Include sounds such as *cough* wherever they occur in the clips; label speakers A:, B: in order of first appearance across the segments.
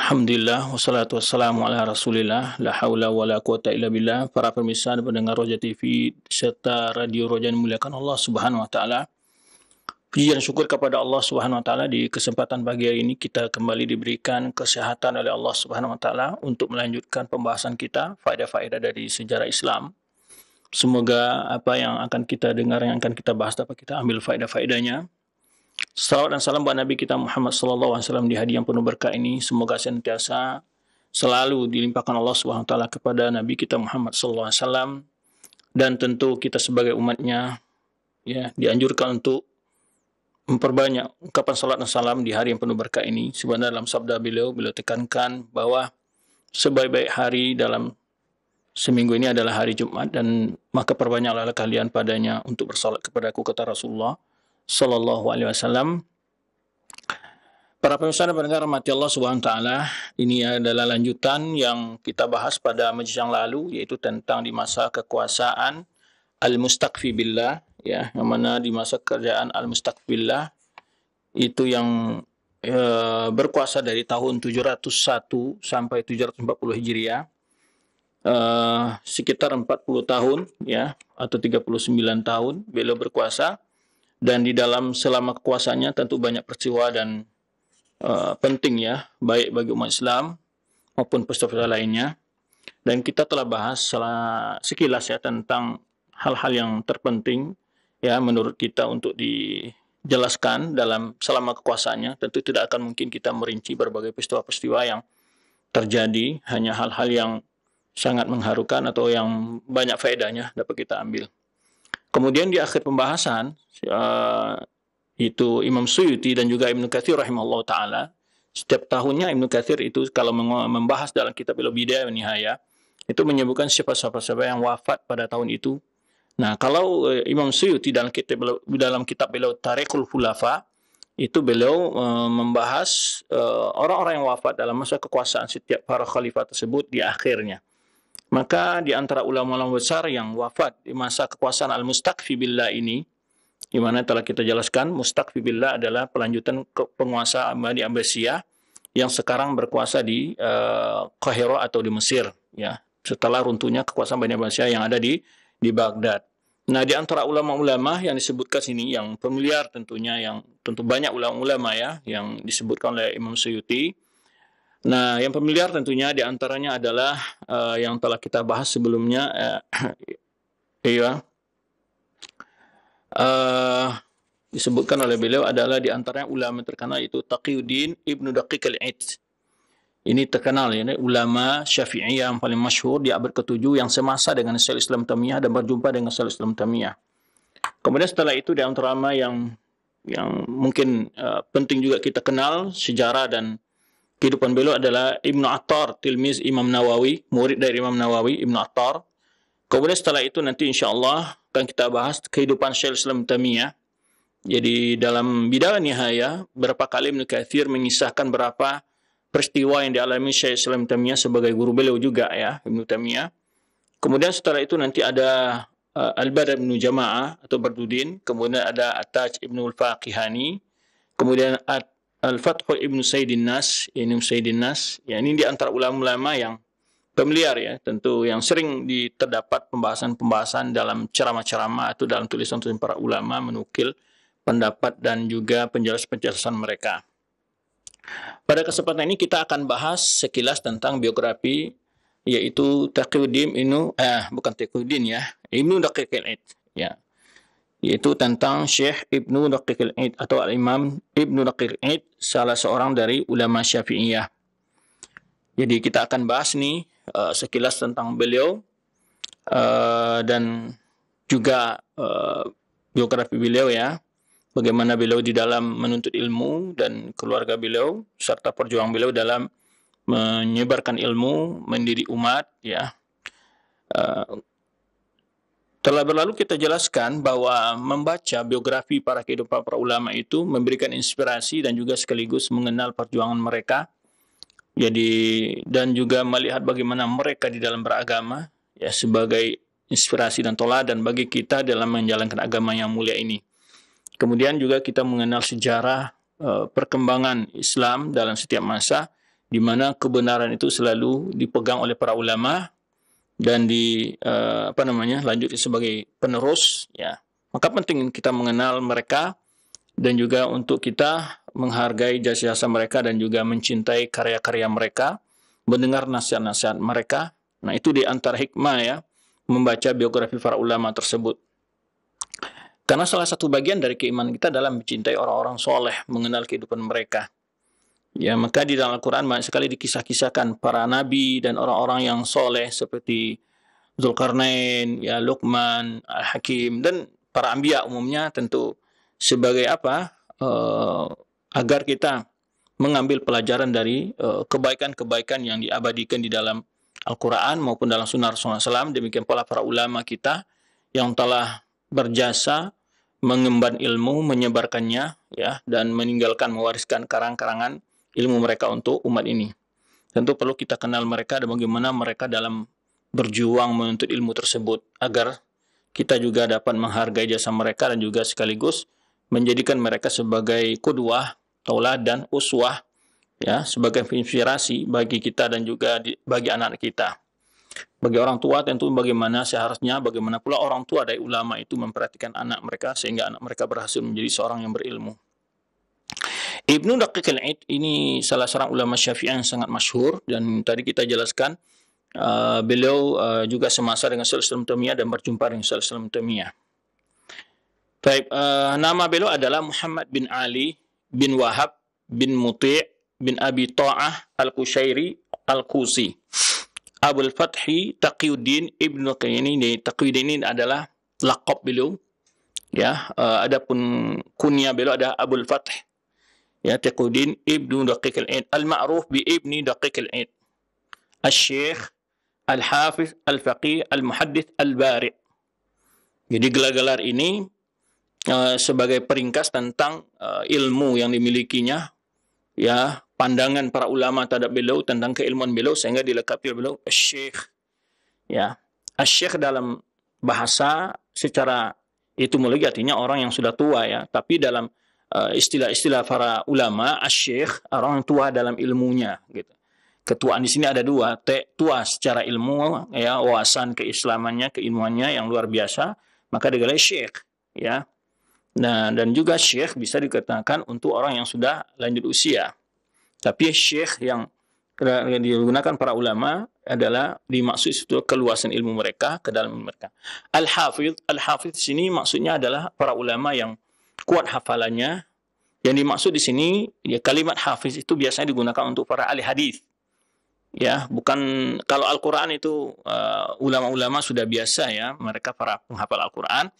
A: Alhamdulillah, wassalatu wassalamu ala rasulillah, la hawla wa la quwata illa billah. Para pemirsa dan pendengar Roja TV serta Radio Roja yang muliakan Allah subhanahu wa ta'ala. Puji dan syukur kepada Allah subhanahu wa ta'ala di kesempatan pagi hari ini kita kembali diberikan kesehatan oleh Allah subhanahu wa ta'ala untuk melanjutkan pembahasan kita, faedah-faedah dari sejarah Islam. Semoga apa yang akan kita dengar, yang akan kita bahas dapat kita ambil faedah-faedahnya Salawat dan salam buat Nabi kita Muhammad Sallallahu Alaihi Wasallam di hari yang penuh berkah ini. Semoga senantiasa selalu dilimpahkan Allah Subhanahu Taala kepada Nabi kita Muhammad Sallallahu Alaihi Wasallam dan tentu kita sebagai umatnya ya dianjurkan untuk memperbanyak ungkapan salat dan salam di hari yang penuh berkah ini. Sebenarnya dalam sabda beliau, beliau tekankan bahwa sebaik-baik hari dalam seminggu ini adalah hari Jumat dan maka perbanyaklah kalian padanya untuk bersalat Aku kata Rasulullah Shallallahu Alaihi Wasallam. Para pemirsa dan pendengar mati Allah Subhanahu Wa Taala, ini adalah lanjutan yang kita bahas pada majlis yang lalu, yaitu tentang di masa kekuasaan al-mustaqfi billah, ya, yang mana di masa kerjaan al-mustaqfi billah itu yang e, berkuasa dari tahun 701 sampai 740 Hijriah. Uh, sekitar 40 tahun ya atau 39 tahun beliau berkuasa dan di dalam selama kekuasaannya tentu banyak peristiwa dan uh, penting ya baik bagi umat Islam maupun peristiwa lainnya dan kita telah bahas sekilas ya tentang hal-hal yang terpenting ya menurut kita untuk dijelaskan dalam selama kekuasaannya tentu tidak akan mungkin kita merinci berbagai peristiwa-peristiwa yang terjadi hanya hal-hal yang sangat mengharukan atau yang banyak faedahnya dapat kita ambil. Kemudian di akhir pembahasan uh, itu Imam Suyuti dan juga Ibnu Katsir rahimahullah taala setiap tahunnya Ibnu Katsir itu kalau membahas dalam kitab Al-Bidayah Nihaya itu menyebutkan siapa-siapa yang wafat pada tahun itu. Nah, kalau uh, Imam Suyuti dalam kitab dalam kitab beliau Tarikhul Khulafa itu beliau uh, membahas orang-orang uh, yang wafat dalam masa kekuasaan setiap para khalifah tersebut di akhirnya. Maka di antara ulama-ulama besar yang wafat di masa kekuasaan Al-Mustaqfi Billah ini, di mana telah kita jelaskan, Mustaqfi Billah adalah pelanjutan penguasa Bani Abbasiyah yang sekarang berkuasa di uh, atau di Mesir, ya setelah runtuhnya kekuasaan Bani Abbasiyah yang ada di di Baghdad. Nah, di antara ulama-ulama yang disebutkan sini yang familiar tentunya yang tentu banyak ulama-ulama ya yang disebutkan oleh Imam Suyuti Nah, yang familiar tentunya diantaranya adalah uh, yang telah kita bahas sebelumnya, uh, iya, uh, disebutkan oleh beliau adalah diantaranya ulama terkenal itu Taqiyuddin Ibnu Daqiq al-Id. Ini terkenal ya, ulama Syafi'i yang paling masyhur di abad ke-7 yang semasa dengan sel Islam Tamiyah dan berjumpa dengan sel Islam Tamiyah. Kemudian setelah itu di antara yang yang mungkin uh, penting juga kita kenal sejarah dan kehidupan beliau adalah Ibnu Attar, tilmiz Imam Nawawi, murid dari Imam Nawawi, Ibnu Attar. Kemudian setelah itu nanti insya Allah akan kita bahas kehidupan Syekh Islam Tamiyah. Jadi dalam bidang nihaya, berapa kali Ibnu Kathir mengisahkan berapa peristiwa yang dialami Syekh Islam Tamiyah sebagai guru beliau juga ya, Ibnu Tamiyah. Kemudian setelah itu nanti ada uh, eh, Al-Badr Ibn Jama'ah atau Bardudin, kemudian ada Attaj Ibnu Al-Faqihani, kemudian At Al-Fathu Ibnu Sayyidin Nas, ini Sayyidin Nas, ya ini di antara ulama-ulama yang familiar ya, tentu yang sering terdapat pembahasan-pembahasan dalam ceramah-ceramah atau dalam tulisan-tulisan para ulama menukil pendapat dan juga penjelasan-penjelasan mereka. Pada kesempatan ini kita akan bahas sekilas tentang biografi yaitu Taqiyuddin Inu eh bukan Taqiyuddin ya, Ibnu Daqiqil ya, yaitu tentang Syekh Ibnu Daqiq al-Id atau Al-Imam Ibnu Daqiq al-Id salah seorang dari ulama Syafi'iyah. Jadi kita akan bahas nih uh, sekilas tentang beliau uh, dan juga uh, biografi beliau ya. Bagaimana beliau di dalam menuntut ilmu dan keluarga beliau serta perjuangan beliau dalam menyebarkan ilmu, mendiri umat ya. Uh, telah berlalu kita jelaskan bahwa membaca biografi para kehidupan para ulama itu memberikan inspirasi dan juga sekaligus mengenal perjuangan mereka. Jadi dan juga melihat bagaimana mereka di dalam beragama ya sebagai inspirasi dan dan bagi kita dalam menjalankan agama yang mulia ini. Kemudian juga kita mengenal sejarah eh, perkembangan Islam dalam setiap masa di mana kebenaran itu selalu dipegang oleh para ulama dan di uh, apa namanya lanjut sebagai penerus ya maka penting kita mengenal mereka dan juga untuk kita menghargai jasa-jasa mereka dan juga mencintai karya-karya mereka mendengar nasihat-nasihat mereka nah itu di antara hikmah ya membaca biografi para ulama tersebut karena salah satu bagian dari keimanan kita dalam mencintai orang-orang soleh mengenal kehidupan mereka Ya, maka di dalam Al-Quran banyak sekali dikisah-kisahkan para nabi dan orang-orang yang soleh seperti Zulkarnain, ya Luqman, Al-Hakim, dan para ambia umumnya tentu sebagai apa? Uh, agar kita mengambil pelajaran dari eh, kebaikan-kebaikan uh, yang diabadikan di dalam Al-Quran maupun dalam sunnah Rasulullah SAW. Demikian pula para ulama kita yang telah berjasa mengemban ilmu, menyebarkannya, ya, dan meninggalkan, mewariskan karang-karangan ilmu mereka untuk umat ini. Tentu perlu kita kenal mereka dan bagaimana mereka dalam berjuang menuntut ilmu tersebut agar kita juga dapat menghargai jasa mereka dan juga sekaligus menjadikan mereka sebagai kudwah, taulad dan uswah ya sebagai inspirasi bagi kita dan juga di, bagi anak kita. Bagi orang tua tentu bagaimana seharusnya, bagaimana pula orang tua dari ulama itu memperhatikan anak mereka sehingga anak mereka berhasil menjadi seorang yang berilmu. Ibnu Daqiq al ini salah seorang ulama Syafi'i yang sangat masyhur dan tadi kita jelaskan uh, beliau uh, juga semasa dengan Syaikh Tamiyah dan berjumpa dengan Syaikh Tamiyah. Baik, uh, nama beliau adalah Muhammad bin Ali bin Wahab bin Muti' bin Abi Ta'ah Al-Qushairi Al-Qusi. Abul Fathi Taqiyuddin Ibnu Qayyini. ini Taqiyuddin ini adalah lakop beliau. Ya, uh, adapun kunya beliau ada Abul Fath ya Taqudin Ibnu Daqiq al-Ain al-ma'ruf bi Ibni Daqiq al-Ain Al-Syekh Al-Hafiz Al-Faqih Al-Muhaddith Al-Bari jadi gelar-gelar ini uh, sebagai peringkas tentang uh, ilmu yang dimilikinya ya pandangan para ulama terhadap beliau tentang keilmuan beliau sehingga dilengkapi oleh beliau Syekh ya Syekh dalam bahasa secara itu mulai artinya orang yang sudah tua ya tapi dalam Eh, istilah-istilah para ulama, asyikh, orang tua dalam ilmunya gitu. Ketuaan di sini ada dua, te, tua secara ilmu ya, wawasan keislamannya, keilmuannya yang luar biasa, maka digelar syekh ya. Nah, dan juga syekh bisa dikatakan untuk orang yang sudah lanjut usia. Tapi syekh yang digunakan para ulama adalah dimaksud itu keluasan ilmu mereka ke dalam mereka. Al-Hafidh, Al-Hafidh sini maksudnya adalah para ulama yang kuat hafalannya. Yang dimaksud di sini ya kalimat hafiz itu biasanya digunakan untuk para ahli hadis. Ya, bukan kalau Al-Qur'an itu uh, ulama-ulama uh, sudah biasa ya, mereka para penghafal Al-Qur'an.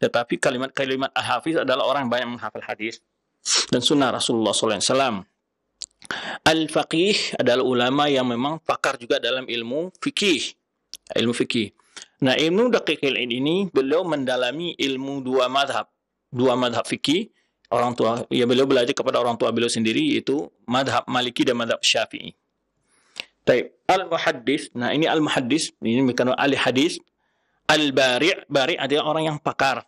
A: Tetapi kalimat-kalimat hafiz adalah orang banyak menghafal hadis dan sunnah Rasulullah SAW. Al-faqih adalah ulama yang memang pakar juga dalam ilmu fikih. Ilmu fikih. Nah, ilmu dakikil ini beliau mendalami ilmu dua madhab dua madhab fikih orang tua ya beliau belajar kepada orang tua beliau sendiri yaitu madhab Maliki dan madhab Syafi'i. Taib al muhaddis. Nah ini al muhaddis ini bukan al hadis. Al bari' bari' adalah orang yang pakar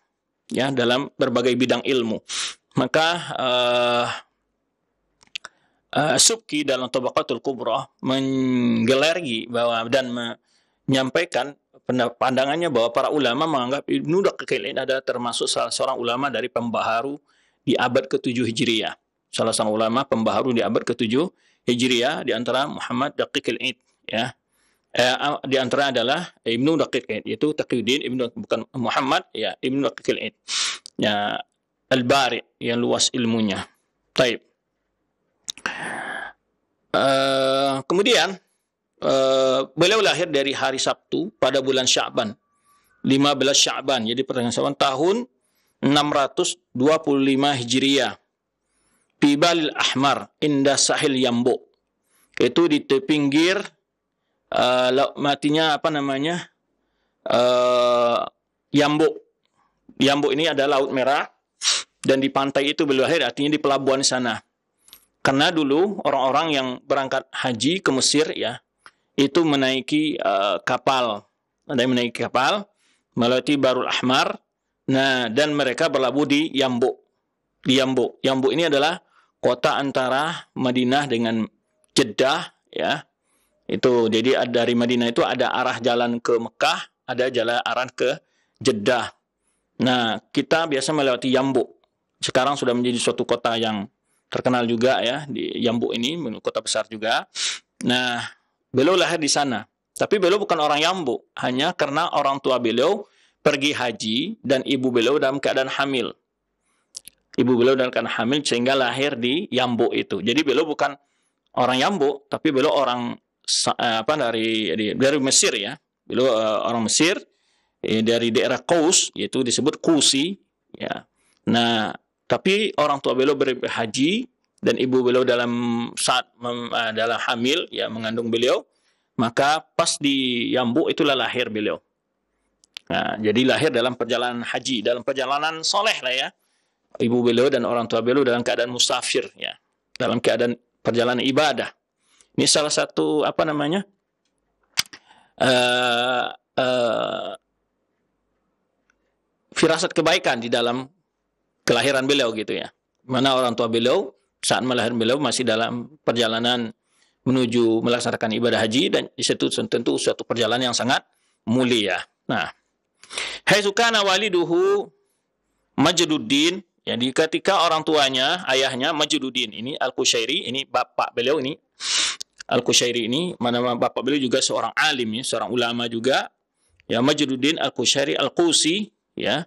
A: ya dalam berbagai bidang ilmu. Maka uh, uh, Subki dalam Tabaqatul Kubra menggelergi bahwa dan menyampaikan pandangannya bahwa para ulama menganggap Ibnu ini ada termasuk salah seorang ulama dari pembaharu di abad ke-7 Hijriah. Salah seorang ulama pembaharu di abad ke-7 Hijriah di antara Muhammad Dakkil Id ya. Eh, di antara adalah Ibnu Daqiqil yaitu Taqiyuddin Ibnu bukan Muhammad ya Ibnu Daqiqil Id. Ya Al-Bari yang luas ilmunya. Baik. Uh, eh, kemudian Eh, beliau lahir dari hari Sabtu pada bulan Sya'ban. 15 Sya'ban, jadi pertengahan Sya'ban tahun 625 Hijriah. Pibal Ahmar, indah sahil Yambo. Itu di pinggir uh, matinya apa namanya? Uh, Yambo. Yambo ini ada laut merah dan di pantai itu beliau lahir artinya di pelabuhan sana. Karena dulu orang-orang yang berangkat haji ke Mesir ya, itu menaiki uh, kapal ada yang menaiki kapal melewati Barul Ahmar nah dan mereka berlabuh di Yambu di Yambu Yambu ini adalah kota antara Madinah dengan Jeddah ya itu jadi dari Madinah itu ada arah jalan ke Mekah ada jalan arah ke Jeddah nah kita biasa melewati Yambu sekarang sudah menjadi suatu kota yang terkenal juga ya di Yambu ini kota besar juga nah Beliau lahir di sana. Tapi beliau bukan orang Yambu, hanya karena orang tua beliau pergi haji dan ibu beliau dalam keadaan hamil. Ibu beliau dalam keadaan hamil sehingga lahir di Yambu itu. Jadi beliau bukan orang Yambu, tapi beliau orang eh, apa dari dari Mesir ya. Beliau uh, orang Mesir eh, dari daerah Kous yaitu disebut Kusi ya. Nah, tapi orang tua beliau berhaji dan ibu beliau dalam saat mem, uh, dalam hamil ya mengandung beliau maka pas di Yambu itulah lahir beliau. Nah, jadi lahir dalam perjalanan haji, dalam perjalanan soleh lah ya. Ibu beliau dan orang tua beliau dalam keadaan musafir ya, dalam keadaan perjalanan ibadah. Ini salah satu apa namanya uh, uh, firasat kebaikan di dalam kelahiran beliau gitu ya. Mana orang tua beliau saat melahir beliau masih dalam perjalanan menuju melaksanakan ibadah haji dan di situ tentu suatu perjalanan yang sangat mulia. Nah, nawali waliduhu Majduddin, jadi ya, ketika orang tuanya, ayahnya Majduddin, ini al kushairi ini bapak beliau ini al kushairi ini, mana bapak beliau juga seorang alim ya, seorang ulama juga. Ya Majduddin al kushairi al kusi ya,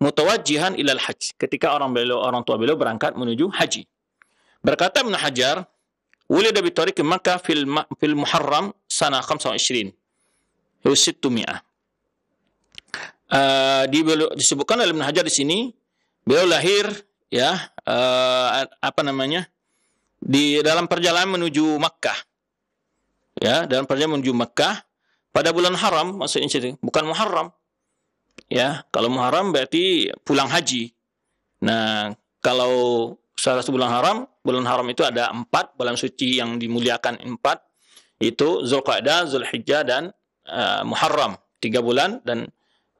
A: mutawajjihan ilal haji. Ketika orang beliau orang tua beliau berangkat menuju haji. Berkata Ibn Hajar, Wulida bi Makkah fil, fil Muharram sana 25. Yusittu mi'ah. Uh, disebutkan oleh Ibn Hajar di sini, beliau lahir ya uh, apa namanya di dalam perjalanan menuju Makkah. Ya, dalam perjalanan menuju Makkah pada bulan haram maksudnya ini bukan Muharram. Ya, kalau Muharram berarti pulang haji. Nah, kalau salah satu bulan haram, bulan haram itu ada empat bulan suci yang dimuliakan empat itu Zulqa'dah, Zulhijjah dan uh, Muharram tiga bulan dan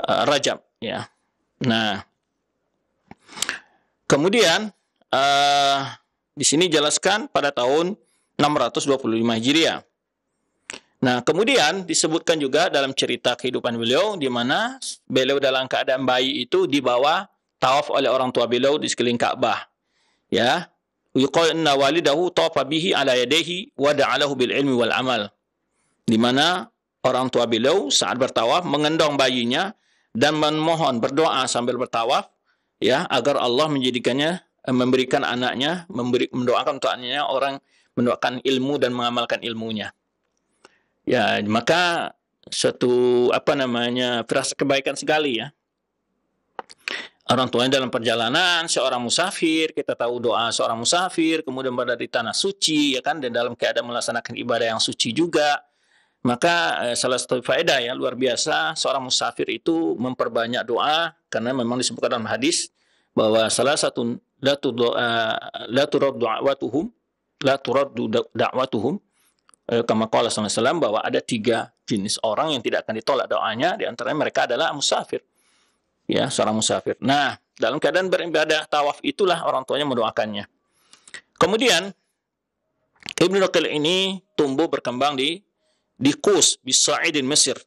A: uh, Rajab ya. Nah, kemudian uh, di sini jelaskan pada tahun 625 Hijriah. Nah, kemudian disebutkan juga dalam cerita kehidupan beliau di mana beliau dalam keadaan bayi itu dibawa tawaf oleh orang tua beliau di sekeliling Ka'bah ya yuqal inna walidahu tawafa bihi ala yadehi wa da'alahu bil ilmi wal amal di mana orang tua beliau saat bertawaf mengendong bayinya dan memohon berdoa sambil bertawaf ya agar Allah menjadikannya eh, memberikan anaknya memberi mendoakan untuk anaknya orang mendoakan ilmu dan mengamalkan ilmunya ya maka suatu apa namanya firasat kebaikan sekali ya orang tuanya dalam perjalanan, seorang musafir, kita tahu doa seorang musafir, kemudian berada di tanah suci, ya kan, dan dalam keadaan melaksanakan ibadah yang suci juga. Maka eh, salah satu faedah ya luar biasa seorang musafir itu memperbanyak doa karena memang disebutkan dalam hadis bahwa salah satu la tu eh, la turad da'watuhum la turad da'watuhum eh, kama qala sallallahu alaihi wasallam bahwa ada tiga jenis orang yang tidak akan ditolak doanya di antaranya mereka adalah musafir ya seorang musafir. Nah, dalam keadaan beribadah tawaf itulah orang tuanya mendoakannya. Kemudian Ibnu Raqil ini tumbuh berkembang di di Kus, di Sa'idin Mesir.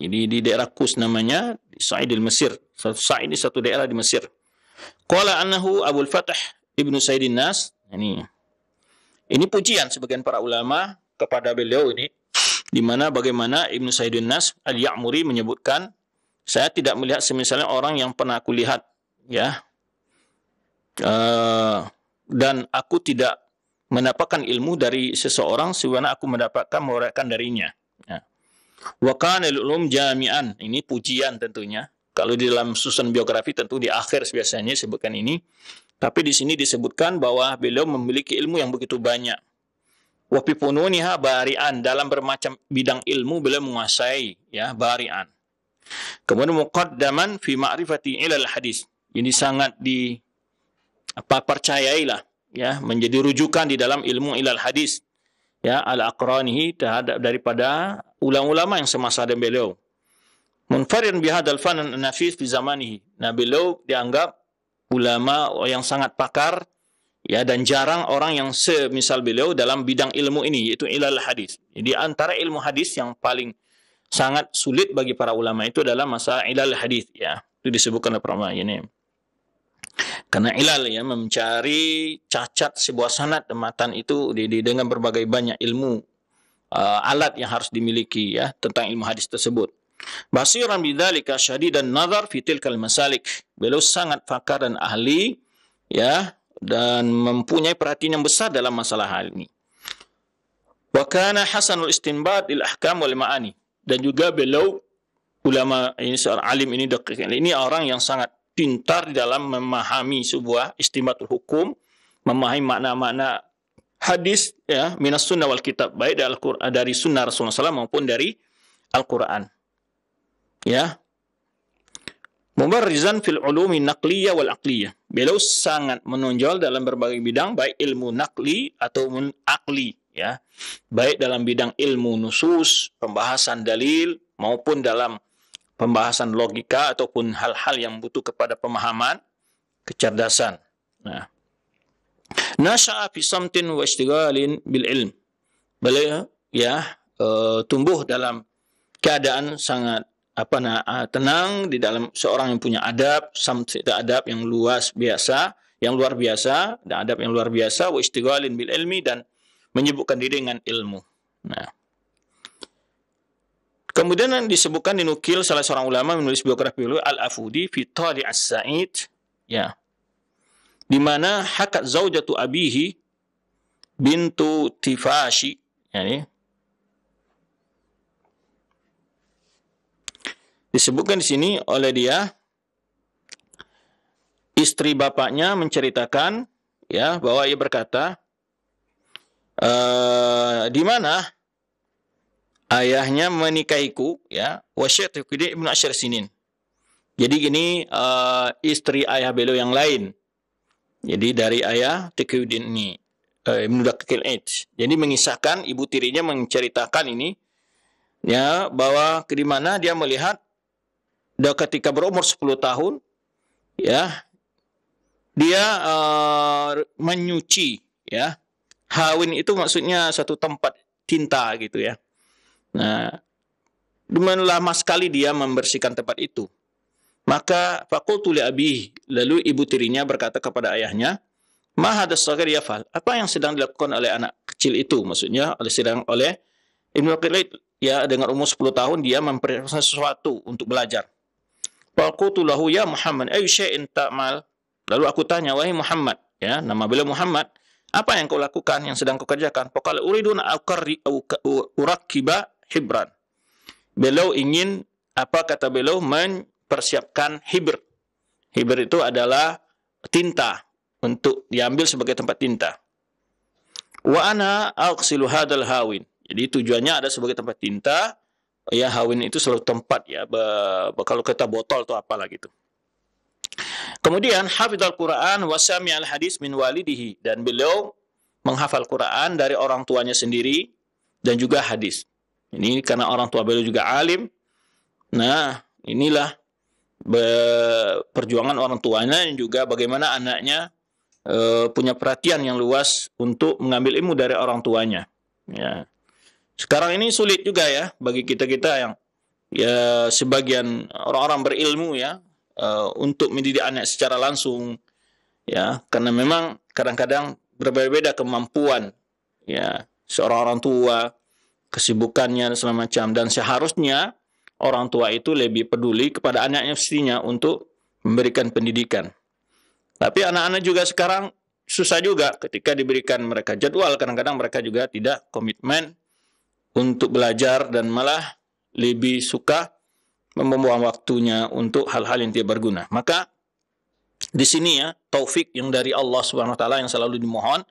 A: Ini di daerah Kus namanya di Sa'idil Mesir. Sa'id ini satu daerah di Mesir. Qala annahu Abu Fatah Ibnu Saidin Nas. Ini ini pujian sebagian para ulama kepada beliau ini di mana bagaimana Ibnu Saidin Nas Al-Ya'muri menyebutkan saya tidak melihat semisalnya orang yang pernah aku lihat, ya. Uh, dan aku tidak mendapatkan ilmu dari seseorang sebagaimana aku mendapatkan merayakan darinya. Ya. ulum jami'an. Ini pujian tentunya. Kalau di dalam susun biografi tentu di akhir biasanya sebutkan ini. Tapi di sini disebutkan bahwa beliau memiliki ilmu yang begitu banyak. Wapipununiha barian. Dalam bermacam bidang ilmu beliau menguasai ya barian. Kemudian muqaddaman fi ma'rifati ilal hadis. Ini sangat di apa percayailah ya menjadi rujukan di dalam ilmu ilal hadis ya al aqranihi terhadap daripada ulama-ulama yang semasa dan beliau munfarid bihadal dan nafis fi zamanihi nah beliau dianggap ulama yang sangat pakar ya dan jarang orang yang semisal beliau dalam bidang ilmu ini yaitu ilal hadis jadi antara ilmu hadis yang paling sangat sulit bagi para ulama itu adalah masa ilal hadis ya. Itu disebutkan oleh para ulama ini. Karena ilal ya mencari cacat sebuah sanad matan itu di, di, dengan berbagai banyak ilmu uh, alat yang harus dimiliki ya tentang ilmu hadis tersebut. Basiran bidzalika dan nazar fitil tilkal masalik. Beliau sangat pakar dan ahli ya dan mempunyai perhatian yang besar dalam masalah hal ini. Wa kana hasanul istinbat lil ahkam wal ma'ani dan juga beliau ulama ini seorang alim ini dakik. Ini orang yang sangat pintar dalam memahami sebuah istimatul hukum, memahami makna-makna hadis ya minas sunnah wal kitab baik dari, dari sunnah Rasulullah SAW maupun dari Al-Quran. Ya, Mubarrizan fil ulumi naqliyah wal aqliyah. Beliau sangat menonjol dalam berbagai bidang baik ilmu naqli atau akli ya baik dalam bidang ilmu nusus pembahasan dalil maupun dalam pembahasan logika ataupun hal-hal yang butuh kepada pemahaman kecerdasan nah nasha'a fi samtin wa istighalin bil ilm beliau ya eh, tumbuh dalam keadaan sangat apa nah, tenang di dalam seorang yang punya adab samtin adab yang luas biasa yang luar biasa dan adab yang luar biasa wa istighalin bil ilmi dan menyebutkan diri dengan ilmu. Nah, kemudian yang disebutkan dinukil salah seorang ulama menulis biografi beliau Al-Afudi fi tali As-Sa'id ya. Di mana hakat zaujatu abihi bintu Tifashi yani disebutkan di sini oleh dia istri bapaknya menceritakan ya bahwa ia berkata Eh, di mana ayahnya menikahiku ya wasyatiku ibnu asyar sinin jadi gini uh, istri ayah beliau yang lain jadi dari ayah Tikiuddin ini uh, eh, Ibnu Dakil jadi mengisahkan ibu tirinya menceritakan ini ya bahwa di mana dia melihat dan ketika berumur 10 tahun ya dia uh, menyuci ya Hawin itu maksudnya satu tempat tinta gitu ya. Nah, dengan lama sekali dia membersihkan tempat itu. Maka fakultu tuli abi, lalu ibu tirinya berkata kepada ayahnya, Mahadas sagir yafal?" Apa yang sedang dilakukan oleh anak kecil itu? Maksudnya oleh sedang oleh Ibnu Qilait ya dengan umur 10 tahun dia mempersiapkan sesuatu untuk belajar. Fakultu lahu ya Muhammad, ayu syai'in ta'mal? Lalu aku tanya, "Wahai Muhammad," ya, nama beliau Muhammad, apa yang kau lakukan yang sedang kau kerjakan? Pokal uridun urakiba hibran. Beliau ingin apa kata beliau mempersiapkan hibr. Hibr itu adalah tinta untuk diambil sebagai tempat tinta. Wa ana aqsilu hadal hawin. Jadi tujuannya ada sebagai tempat tinta. Ya hawin itu selalu tempat ya. kalau kita botol atau apalah gitu. Kemudian hafidh quran wasami al-hadis min walidihi dan beliau menghafal Quran dari orang tuanya sendiri dan juga hadis. Ini karena orang tua beliau juga alim. Nah, inilah perjuangan orang tuanya dan juga bagaimana anaknya e, punya perhatian yang luas untuk mengambil ilmu dari orang tuanya. Ya. Sekarang ini sulit juga ya bagi kita kita yang ya sebagian orang-orang berilmu ya uh, untuk mendidik anak secara langsung ya karena memang kadang-kadang berbeda-beda kemampuan ya seorang orang tua kesibukannya dan segala macam dan seharusnya orang tua itu lebih peduli kepada anaknya mestinya untuk memberikan pendidikan tapi anak-anak juga sekarang susah juga ketika diberikan mereka jadwal kadang-kadang mereka juga tidak komitmen untuk belajar dan malah lebih suka membuang waktunya untuk hal-hal yang tidak berguna. Maka di sini ya taufik yang dari Allah Subhanahu wa taala yang selalu dimohon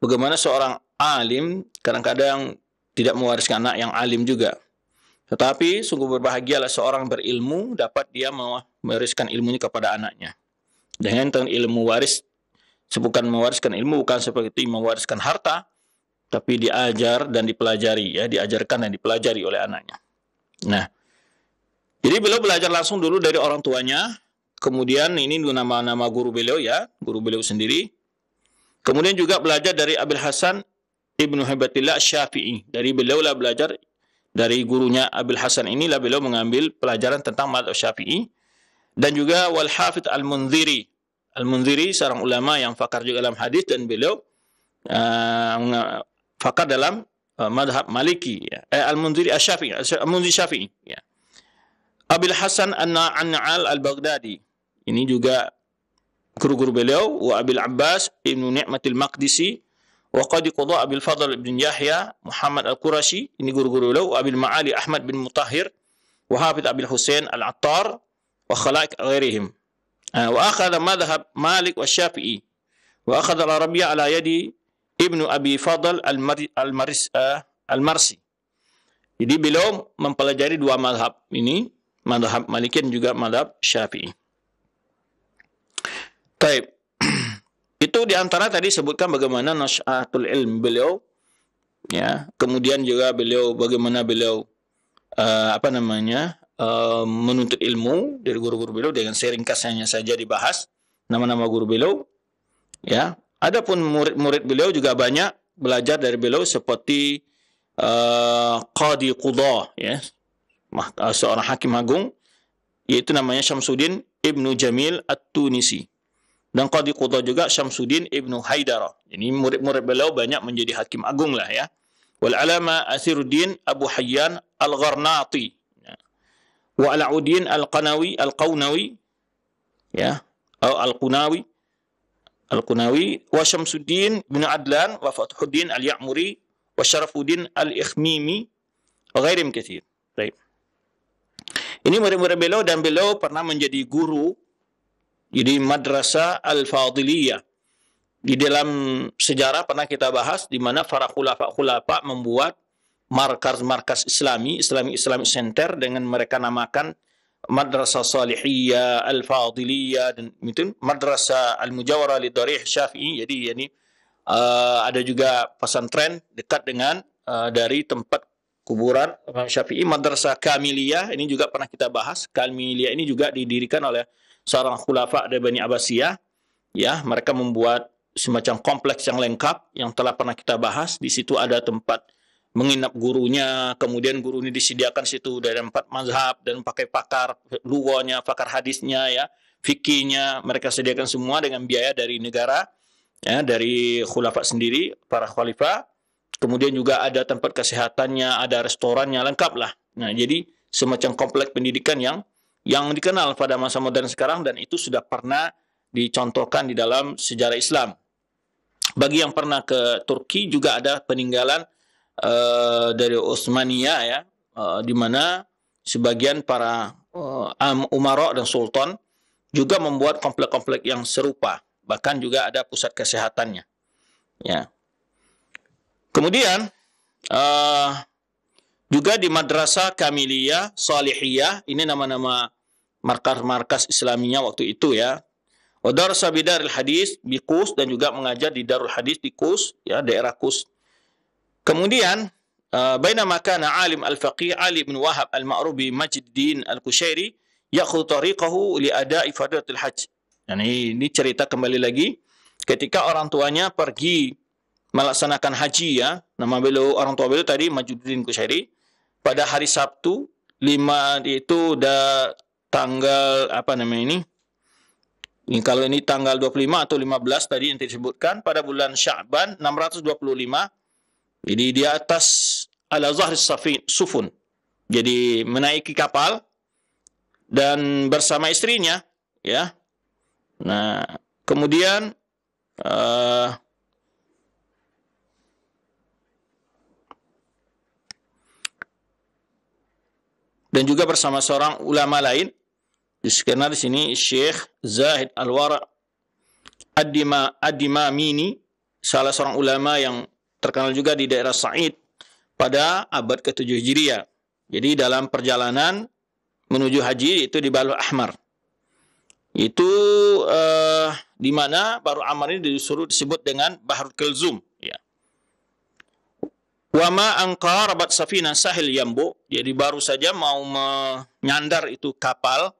A: bagaimana seorang alim kadang-kadang tidak mewariskan anak yang alim juga. Tetapi sungguh berbahagialah seorang berilmu dapat dia mewariskan ilmunya kepada anaknya. Dengan ilmu waris bukan mewariskan ilmu bukan seperti mewariskan harta tapi diajar dan dipelajari ya diajarkan dan dipelajari oleh anaknya. Nah, jadi beliau belajar langsung dulu dari orang tuanya, kemudian ini nama-nama guru beliau ya, guru beliau sendiri. Kemudian juga belajar dari Abil Hasan Ibnu Hibatillah Syafi'i. Dari beliau lah belajar dari gurunya Abil Hasan inilah beliau mengambil pelajaran tentang madhab Syafi'i dan juga Wal Hafid Al-Munziri. Al-Munziri seorang ulama yang fakar juga dalam hadis dan beliau uh, fakar dalam uh, madhab Maliki ya. Eh, Al-Munziri syafii Al-Munziri Syafi'i ya. Abil Hasan An-Na'al Al-Baghdadi. Ini juga guru-guru beliau wa Abil Abbas Ibnu Ni'matil Maqdisi wa Qadi Qudha Abil Fadl Ibn Yahya Muhammad Al-Qurashi ini guru-guru beliau wa Abil Ma'ali Ahmad bin Mutahhir wa Hafid Abil Husain Al-Attar wa khalaik ghairihim ah, wa akhadha madhhab Malik wa Syafi'i wa akhadha al ala yadi Abi Fadl ah, Al-Marsi al jadi beliau mempelajari dua mazhab ini madhab Maliki dan juga madhab Syafi'i. Baik. *clears throat* Itu diantara tadi sebutkan bagaimana nasyatul ilm beliau, ya. Kemudian juga beliau bagaimana beliau uh, apa namanya uh, menuntut ilmu dari guru-guru beliau dengan seringkasnya saja dibahas nama-nama guru beliau, ya. Adapun murid-murid beliau juga banyak belajar dari beliau seperti uh, Qadi Qudah, ya Eh, seorang hakim agung yaitu namanya Syamsuddin Ibnu Jamil At-Tunisi. Dan Qadi Qudha juga Syamsuddin Ibnu Haidar. Ini murid-murid beliau banyak menjadi hakim agung lah ya. Wal alama Asiruddin Abu Hayyan Al-Gharnati. Ya. Wa Alauddin Al-Qanawi Al-Qawnawi ya, atau Al-Qunawi. Al-Qunawi wa Syamsuddin bin Adlan wa Fathuddin Al-Ya'muri wa Syarafuddin Al-Ikhmimi wa ghairim kathir. Baik. Ini murid-murid beliau dan beliau pernah menjadi guru di madrasah al-fadiliyah. Di dalam sejarah pernah kita bahas di mana para khulafa-khulafa membuat markas-markas islami, islami islami center dengan mereka namakan madrasah salihiyah, al-fadiliyah dan itu madrasah al-mujawara li syafi'i. Jadi ini yani, uh, ada juga pesantren dekat dengan uh, dari tempat kuburan Imam Syafi'i madrasah Kamiliyah ini juga pernah kita bahas Kamiliyah ini juga didirikan oleh seorang khulafa dari Bani Abbasiyah ya mereka membuat semacam kompleks yang lengkap yang telah pernah kita bahas di situ ada tempat menginap gurunya kemudian guru ini disediakan situ dari empat mazhab dan pakai pakar luwanya pakar hadisnya ya fikihnya mereka sediakan semua dengan biaya dari negara ya dari khulafa sendiri para khalifah kemudian juga ada tempat kesehatannya, ada restorannya, lengkap lah. Nah, jadi semacam komplek pendidikan yang yang dikenal pada masa modern sekarang dan itu sudah pernah dicontohkan di dalam sejarah Islam. Bagi yang pernah ke Turki juga ada peninggalan uh, dari Utsmania ya, uh, di mana sebagian para uh, umaro dan sultan juga membuat komplek-komplek yang serupa, bahkan juga ada pusat kesehatannya. Ya, Kemudian uh, juga di Madrasah Kamiliyah, Salihiyah, ini nama-nama markas-markas Islaminya waktu itu ya. Odar Sabidar Hadis di Kus dan juga mengajar di Darul Hadis di Kus ya daerah Kus. Kemudian uh, eh, bainama kana alim al-faqih Ali bin Wahab al-Ma'rubi Majduddin al-Qushairi yakhudhu tariqahu li ada'i hajj. Yani nah, ini cerita kembali lagi ketika orang tuanya pergi melaksanakan haji ya. Nama beliau orang tua beliau tadi Majuddin Kusairi pada hari Sabtu 5 itu udah tanggal apa namanya ini? ini kalau ini tanggal 25 atau 15 tadi yang disebutkan pada bulan Sya'ban 625. Jadi di atas al zahri safin sufun. Jadi menaiki kapal dan bersama istrinya ya. Nah, kemudian uh, dan juga bersama seorang ulama lain disebutkan di sini Syekh Zahid Al-Wara Adima Adima Mini, salah seorang ulama yang terkenal juga di daerah Said pada abad ke-7 Hijriah. Jadi dalam perjalanan menuju haji itu di Balu Ahmar. Itu uh, di mana Baru Ahmar ini disuruh disebut dengan Bahrul Kelzum. Wama angka rabat safina sahil yambu. Jadi baru saja mau menyandar itu kapal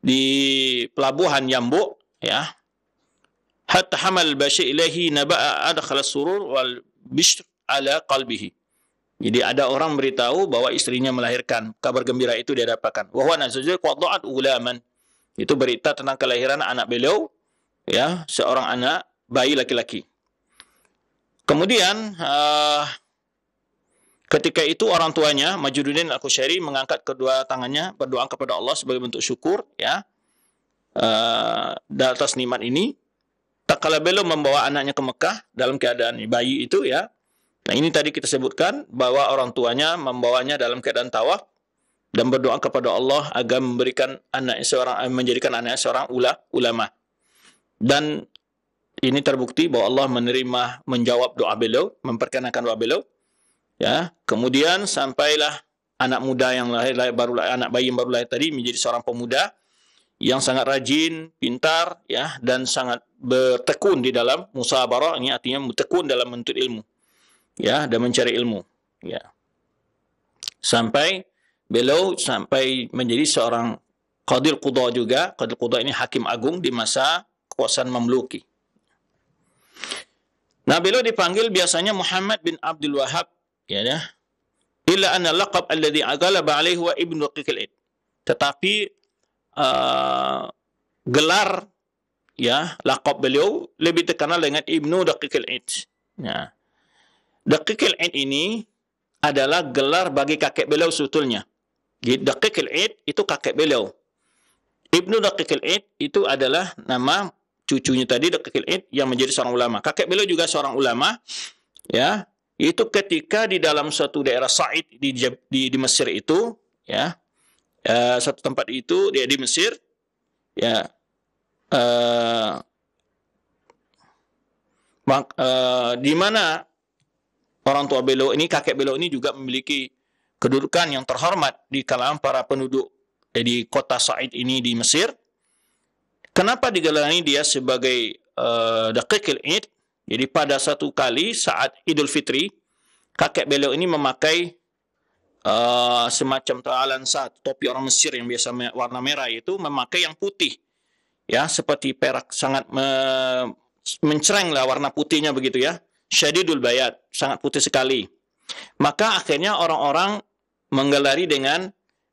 A: di pelabuhan Yambu ya. Hatta hamal bashi ilahi naba'a adakhala surur wal bishr ala qalbihi. Jadi ada orang beritahu bahwa istrinya melahirkan. Kabar gembira itu dia dapatkan. Wahwa huwa nazajul ulaman. Itu berita tentang kelahiran anak beliau ya, seorang anak bayi laki-laki. Kemudian uh, Ketika itu orang tuanya Majuddin Al-Qushairi mengangkat kedua tangannya berdoa kepada Allah sebagai bentuk syukur ya. Uh, atas nikmat ini tak kala belum membawa anaknya ke Mekah dalam keadaan bayi itu ya. Nah, ini tadi kita sebutkan bahwa orang tuanya membawanya dalam keadaan tawaf dan berdoa kepada Allah agar memberikan anak seorang menjadikan anaknya seorang ula, ulama. Dan ini terbukti bahwa Allah menerima menjawab doa beliau, memperkenankan doa beliau Ya, kemudian sampailah anak muda yang lahir, lahir baru lahir, anak bayi yang baru lahir tadi menjadi seorang pemuda yang sangat rajin, pintar, ya, dan sangat bertekun di dalam musabarah ini artinya bertekun dalam menuntut ilmu, ya, dan mencari ilmu, ya. Sampai beliau sampai menjadi seorang Qadir Qudha juga. Qadir Qudha ini hakim agung di masa kekuasaan Mamluki. Nah, beliau dipanggil biasanya Muhammad bin Abdul Wahab ya dah ya. illa anna laqab alladhi ghalaba alaihi wa ibnu qikil tetapi uh, gelar ya laqab beliau lebih terkenal dengan Ibnu Daqiqil Id. Ya. Daqiqil Id ini adalah gelar bagi kakek beliau sebetulnya. Jadi Daqiqil Id itu kakek beliau. Ibnu Daqiqil Id itu adalah nama cucunya tadi Daqiqil Id yang menjadi seorang ulama. Kakek beliau juga seorang ulama ya itu ketika di dalam suatu daerah Said di di, di Mesir itu ya uh, eh, satu tempat itu dia di Mesir ya uh, uh, di mana orang tua Belo ini kakek Belo ini juga memiliki kedudukan yang terhormat di kalangan para penduduk ya, di kota Said ini di Mesir kenapa digelarani dia sebagai uh, Dakikil Id jadi pada satu kali saat Idul Fitri, kakek beliau ini memakai uh, semacam ta'alan saat topi orang Mesir yang biasa warna merah itu memakai yang putih. Ya, seperti perak sangat me mencereng lah warna putihnya begitu ya. Syadidul bayat, sangat putih sekali. Maka akhirnya orang-orang menggelari dengan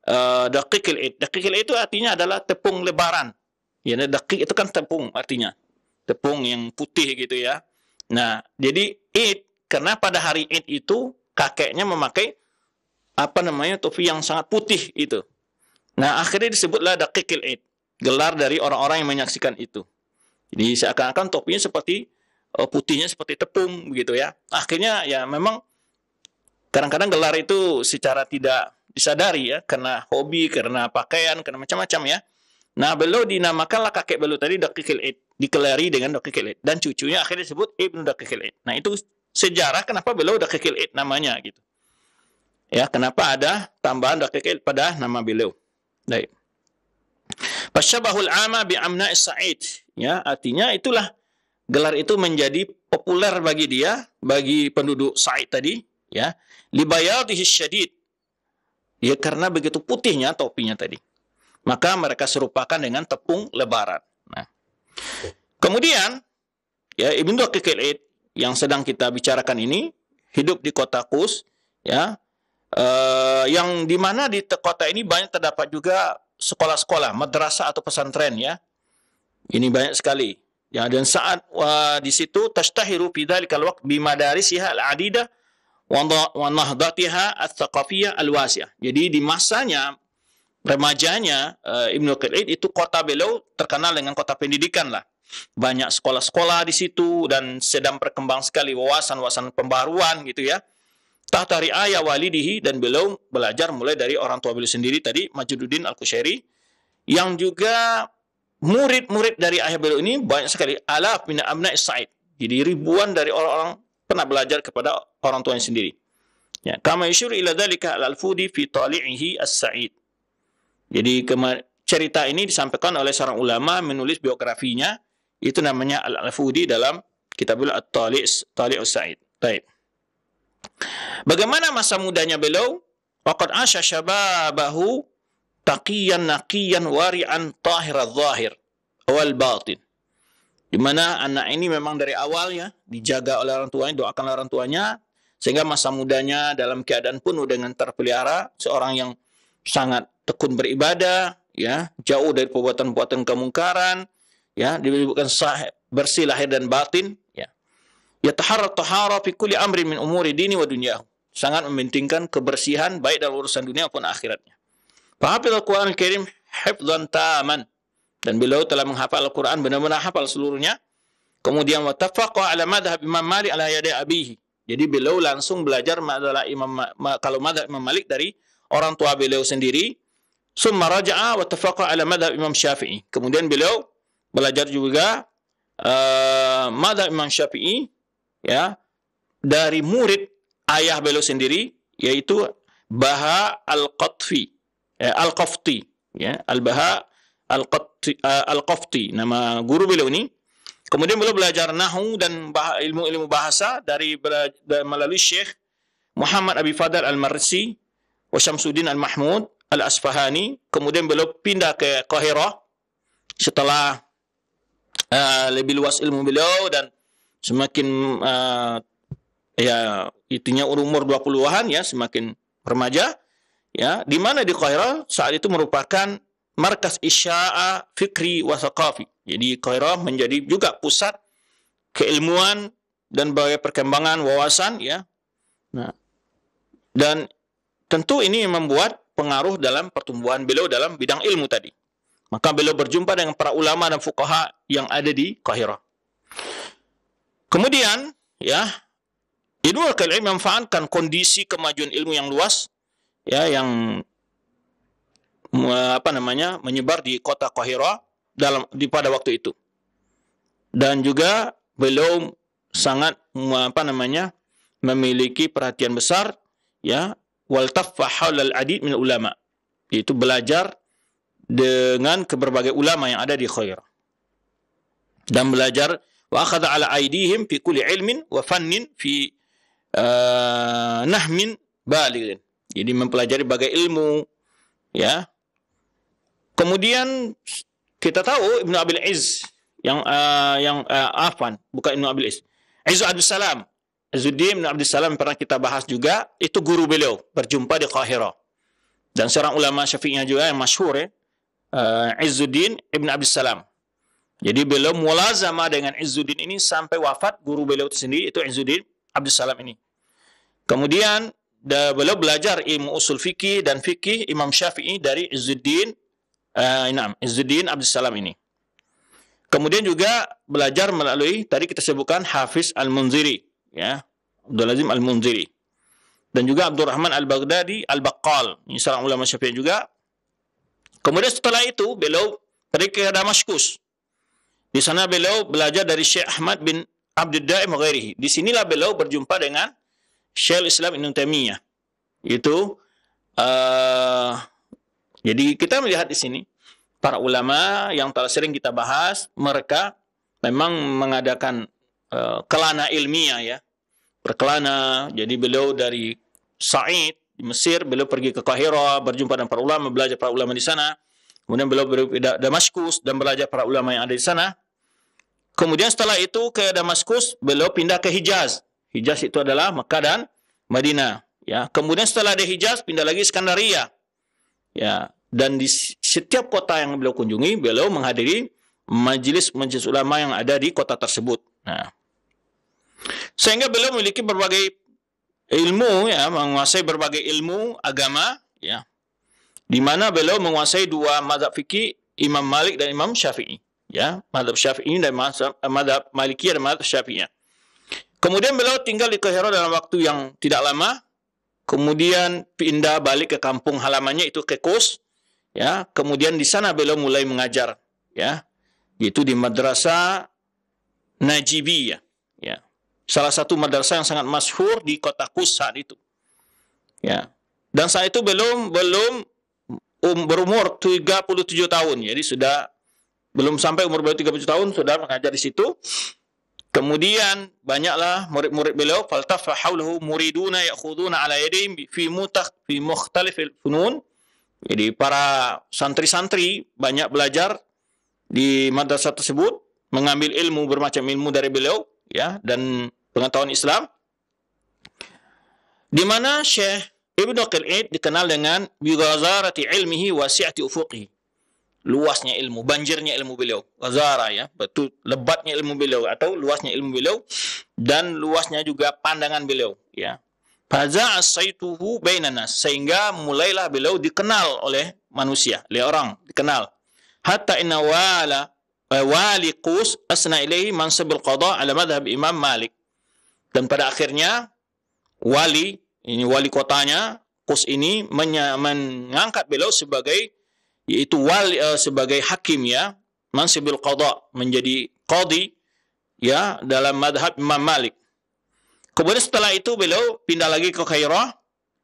A: uh, eh, dakikil id. Dakikil itu artinya adalah tepung lebaran. Ya, dakik itu kan tepung artinya. Tepung yang putih gitu ya. Nah, jadi Id karena pada hari Id itu kakeknya memakai apa namanya topi yang sangat putih itu. Nah, akhirnya disebutlah dakikil Id, gelar dari orang-orang yang menyaksikan itu. Jadi seakan-akan topinya seperti eh, putihnya seperti tepung begitu ya. Akhirnya ya memang kadang-kadang gelar itu secara tidak disadari ya karena hobi, karena pakaian, karena macam-macam ya. Nah, beliau dinamakanlah kakek beliau tadi dakikil Id dikelari dengan Daqiqil Id dan cucunya akhirnya disebut Ibnu Daqiqil Id. Nah, itu sejarah kenapa beliau Daqiqil Id namanya gitu. Ya, kenapa ada tambahan Daqiqil Id pada nama beliau. Baik. Fasyabahul ama bi amna sa'id. Ya, artinya itulah gelar itu menjadi populer bagi dia, bagi penduduk Sa'id tadi, ya. Libayatihi syadid. Ya karena begitu putihnya topinya tadi. Maka mereka serupakan dengan tepung lebaran. Kemudian, ya Ibnu Daqiqil Aid yang sedang kita bicarakan ini hidup di kota Kus, ya. Eh, yang di mana di kota ini banyak terdapat juga sekolah-sekolah, madrasah atau pesantren ya. Ini banyak sekali. Ya, dan saat uh, di situ tashtahiru fi dzalikal waqt bi madarisiha al-adida wa nahdatiha al-thaqafiyah al-wasi'ah. Jadi di masanya remajanya uh, eh, Ibnu Qaid itu kota beliau terkenal dengan kota pendidikan lah. Banyak sekolah-sekolah di situ dan sedang berkembang sekali wawasan-wawasan pembaruan gitu ya. Tahtari ayah walidihi dan beliau belajar mulai dari orang tua beliau sendiri tadi Majduddin al qusyairi yang juga murid-murid dari ayah beliau ini banyak sekali alaf min amna Said. Jadi ribuan dari orang-orang pernah belajar kepada orang tuanya sendiri. Ya, kama yusyur ila dzalika al-Fudi fi tali'ihi as-Sa'id. Jadi cerita ini disampaikan oleh seorang ulama menulis biografinya itu namanya Al-Afudi dalam kitabul At-Tali'us Tali'us Sa'id. Baik. Bagaimana masa mudanya beliau? Waqad asya syababahu taqiyan naqiyan wari'an tahir zahir wal batin. Di mana anak ini memang dari awal ya dijaga oleh orang tuanya, doakan orang tuanya sehingga masa mudanya dalam keadaan penuh dengan terpelihara seorang yang sangat tekun beribadah, ya, jauh dari perbuatan-perbuatan kemungkaran, ya, diberikan sah, bersih lahir dan batin, ya. Yataharra tahara fi kulli amrin min umuri dini wa dunyahu. Sangat mementingkan kebersihan baik dalam urusan dunia maupun akhiratnya. Fahafidh Al-Quran Al-Karim hifdzan taman. Dan beliau telah menghafal Al-Quran benar-benar hafal seluruhnya. Kemudian watafaqa ala madhhab Imam Malik ala yadi abihi. Jadi beliau langsung belajar madzhab Imam kalau madhab Imam Malik dari orang tua beliau sendiri Summa raja'a wa tafaqa ala madhab Imam Syafi'i. Kemudian beliau belajar juga uh, madhab Imam Syafi'i ya dari murid ayah beliau sendiri yaitu Baha Al-Qatfi. Ya, Al-Qafti ya, Al-Baha Al-Qafti uh, eh, Al-Qafti nama guru beliau ini. Kemudian beliau belajar nahu dan ilmu-ilmu bahasa dari, dari melalui Syekh Muhammad Abi Fadal Al-Marsi wa Syamsuddin Al-Mahmud Al-Asfahani, kemudian beliau pindah ke Qahirah setelah uh, lebih luas ilmu beliau dan semakin uh, ya itunya umur 20-an ya semakin remaja ya di mana di Kairo saat itu merupakan markas isya'a fikri wa thaqafi. Jadi Kairo menjadi juga pusat keilmuan dan bagai perkembangan wawasan ya. Nah, dan tentu ini membuat pengaruh dalam pertumbuhan beliau dalam bidang ilmu tadi. Maka beliau berjumpa dengan para ulama dan fukaha yang ada di Kahirah. Kemudian, ya, Ibnu Qayyim memanfaatkan kondisi kemajuan ilmu yang luas ya yang apa namanya? menyebar di kota Kahirah dalam di pada waktu itu. Dan juga beliau sangat apa namanya? memiliki perhatian besar ya wal taffa al adid min ulama yaitu belajar dengan keberbagai ulama yang ada di khair dan belajar wa akhadha ala aidihim fi kulli ilmin wa fannin fi uh, nahmin balighin jadi mempelajari bagai ilmu ya kemudian kita tahu Ibnu Abil Iz yang uh, yang uh, eh, afan bukan Ibnu Abil Iz Izu Abdul Salam Zuddin bin Abdul Salam pernah kita bahas juga, itu guru beliau berjumpa di Qahirah. Dan seorang ulama syafi'inya juga yang masyhur ya, eh, Izzuddin Ibn Abdul Salam. Jadi beliau mulazama dengan Izzuddin ini sampai wafat guru beliau itu sendiri itu Izzuddin Abdul Salam ini. Kemudian beliau belajar ilmu usul fikih dan fikih Imam Syafi'i dari Izzuddin uh, eh, Inam, Izzuddin Abdul ini. Kemudian juga belajar melalui tadi kita sebutkan Hafiz Al-Munziri ya Abdul Azim Al Munziri dan juga Abdurrahman Al Baghdadi Al Baqal ini seorang ulama Syafi'i juga kemudian setelah itu beliau pergi ke Damaskus di sana beliau belajar dari Syekh Ahmad bin Abdul Daim Ghairihi di sinilah beliau berjumpa dengan Syekh Islam Ibn Taimiyah itu uh, jadi kita melihat di sini para ulama yang telah sering kita bahas mereka memang mengadakan Eh, kelana ilmiah ya. Berkelana. Jadi beliau dari Said di Mesir, beliau pergi ke Kahira, berjumpa dengan para ulama, belajar para ulama di sana. Kemudian beliau ke Damaskus dan belajar para ulama yang ada di sana. Kemudian setelah itu ke Damaskus, beliau pindah ke Hijaz. Hijaz itu adalah Mekah dan Madinah. Ya, kemudian setelah di Hijaz pindah lagi Skandaria Ya, dan di setiap kota yang beliau kunjungi, beliau menghadiri majelis-majelis ulama yang ada di kota tersebut. Nah, sehingga beliau memiliki berbagai ilmu ya, menguasai berbagai ilmu agama ya. Di mana beliau menguasai dua mazhab fikih, Imam Malik dan Imam Syafi'i ya, mazhab Syafi'i dan mazhab, Maliki dan mazhab Syafi'i. Kemudian beliau tinggal di Kairo dalam waktu yang tidak lama. Kemudian pindah balik ke kampung halamannya itu ke Kos ya. Kemudian di sana beliau mulai mengajar ya. Itu di madrasah Najibiyah ya. ya. Salah satu madrasah yang sangat masyhur di kota Kus itu. Ya. Dan saat itu belum belum um, berumur 37 tahun. Jadi sudah belum sampai umur beliau 37 tahun sudah mengajar di situ. Kemudian banyaklah murid-murid beliau faltafa haulahu muriduna ya'khuduna ala yadayhim fi mutakh fi mukhtalifil funun. Jadi para santri-santri banyak belajar di madrasah tersebut, mengambil ilmu bermacam ilmu dari beliau ya dan pengetahuan Islam di mana Syekh Ibnu Qil'id dikenal dengan bighazarati ilmihi wasi'ati ufuqi. Luasnya ilmu, banjirnya ilmu beliau. Ghazara ya, betul lebatnya ilmu beliau atau luasnya ilmu beliau dan luasnya juga pandangan beliau ya. Faza asaituhu bainanas sehingga mulailah beliau dikenal oleh manusia, oleh orang dikenal. Hatta inna wala Eh, wali qus asna ilaihi mansabil qada ala madhab Imam Malik. Dan pada akhirnya wali ini wali kotanya Qus ini mengangkat beliau sebagai yaitu wali uh, sebagai hakim ya, al qada menjadi qadi ya dalam madhab Imam Malik. Kemudian setelah itu beliau pindah lagi ke Kairah.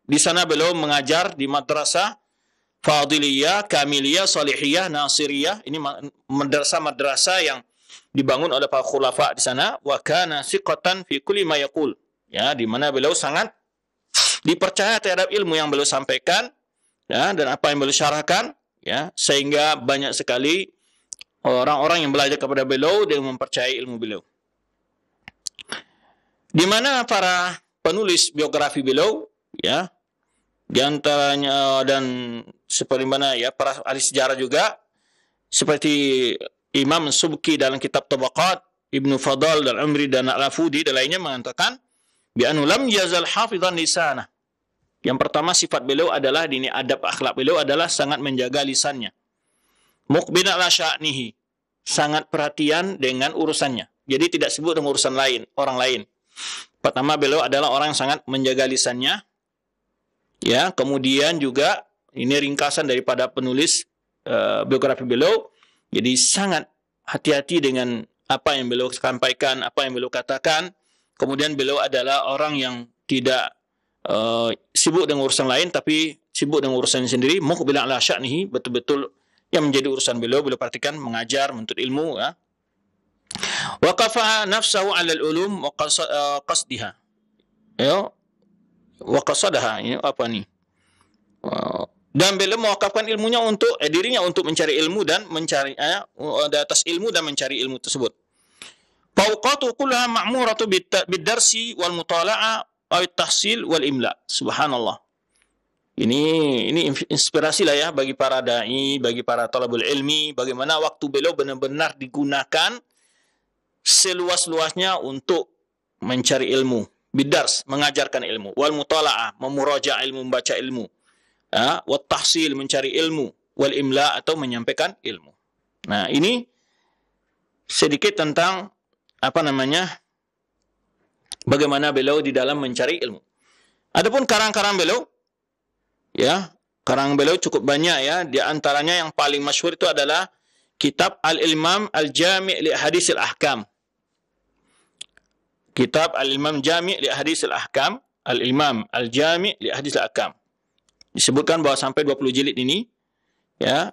A: Di sana beliau mengajar di madrasah Fadiliyah, Kamiliyah, Salihiyah, Nasiriyah. Ini madrasa-madrasa yang dibangun oleh para khulafa di sana. Wa kana siqatan fi kulli ma yaqul. Ya, di mana beliau sangat dipercaya terhadap ilmu yang beliau sampaikan ya, dan apa yang beliau syarahkan ya, sehingga banyak sekali orang-orang yang belajar kepada beliau dan mempercayai ilmu beliau. Di mana para penulis biografi beliau ya di antaranya dan seperti mana ya para ahli sejarah juga seperti Imam Subki dalam kitab Tabaqat, Ibnu Fadl dan Amri dan Al-Afudi dan lainnya mengatakan bi lam yazal hafizan sana Yang pertama sifat beliau adalah dini adab akhlak beliau adalah sangat menjaga lisannya. Mukbina ala sya'nihi. Sangat perhatian dengan urusannya. Jadi tidak sebut dengan urusan lain, orang lain. Pertama beliau adalah orang yang sangat menjaga lisannya. Ya, kemudian juga ini ringkasan daripada penulis uh, biografi beliau. Jadi sangat hati-hati dengan apa yang beliau sampaikan, apa yang beliau katakan. Kemudian beliau adalah orang yang tidak uh, sibuk dengan urusan lain tapi sibuk dengan urusan sendiri. Mukbilan ala nih betul-betul yang menjadi urusan beliau beliau perhatikan mengajar, menuntut ilmu ya. Waqafa nafsahu 'ala ulum wa eh, Ya, wa ini apa nih? dan beliau mewakafkan ilmunya untuk eh, dirinya untuk mencari ilmu dan mencari eh, di atas ilmu dan mencari ilmu tersebut. Fawqatu kullaha ma'muratu darsi wal mutala'a aw tahsil wal imla. Subhanallah. Ini ini inspirasi lah ya bagi para dai, bagi para talabul ilmi bagaimana waktu beliau benar-benar digunakan seluas-luasnya untuk mencari ilmu, bidars mengajarkan ilmu, wal mutala'a memuraja ilmu, membaca ilmu ya, wat tahsil mencari ilmu, wal imla atau menyampaikan ilmu. Nah, ini sedikit tentang apa namanya? bagaimana beliau di dalam mencari ilmu. Adapun karang-karang beliau ya, karang beliau cukup banyak ya, di antaranya yang paling masyhur itu adalah kitab Al-Ilmam Al-Jami' li Hadis Al-Ahkam. Kitab Al-Imam Jami' li Hadis Al-Ahkam, Al-Imam Al-Jami' li Hadis Al-Ahkam. Disebutkan bahwa sampai 20 jilid ini ya.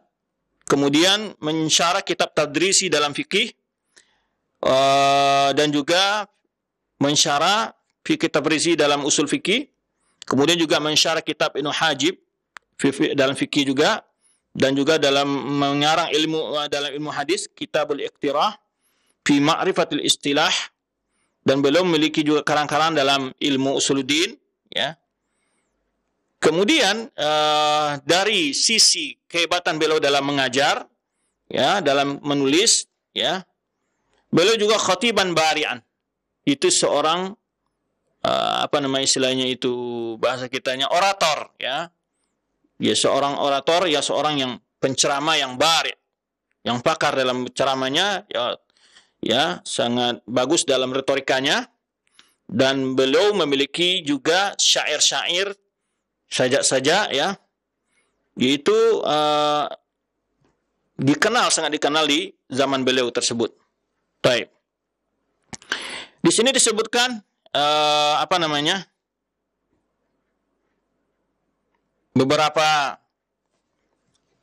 A: Kemudian mensyarah kitab tadrisi dalam fikih uh, eh, dan juga mensyarah fikih tabrizi dalam usul fikih. Kemudian juga mensyarah kitab Ibnu Hajib dalam fikih juga dan juga dalam mengarang ilmu eh, dalam ilmu hadis Kitabul Iqtirah fi Ma'rifatil Istilah dan belum memiliki juga karang-karang dalam ilmu usuluddin ya Kemudian uh, dari sisi kehebatan beliau dalam mengajar, ya, dalam menulis, ya, beliau juga khutiban barian. Itu seorang uh, apa nama istilahnya itu bahasa kitanya orator, ya. Ya seorang orator, ya seorang yang penceramah yang bari, yang pakar dalam ceramahnya, ya, ya sangat bagus dalam retorikanya dan beliau memiliki juga syair-syair saja-saja ya itu uh, eh, dikenal sangat dikenal di zaman beliau tersebut. Baik. Di sini disebutkan uh, apa namanya? beberapa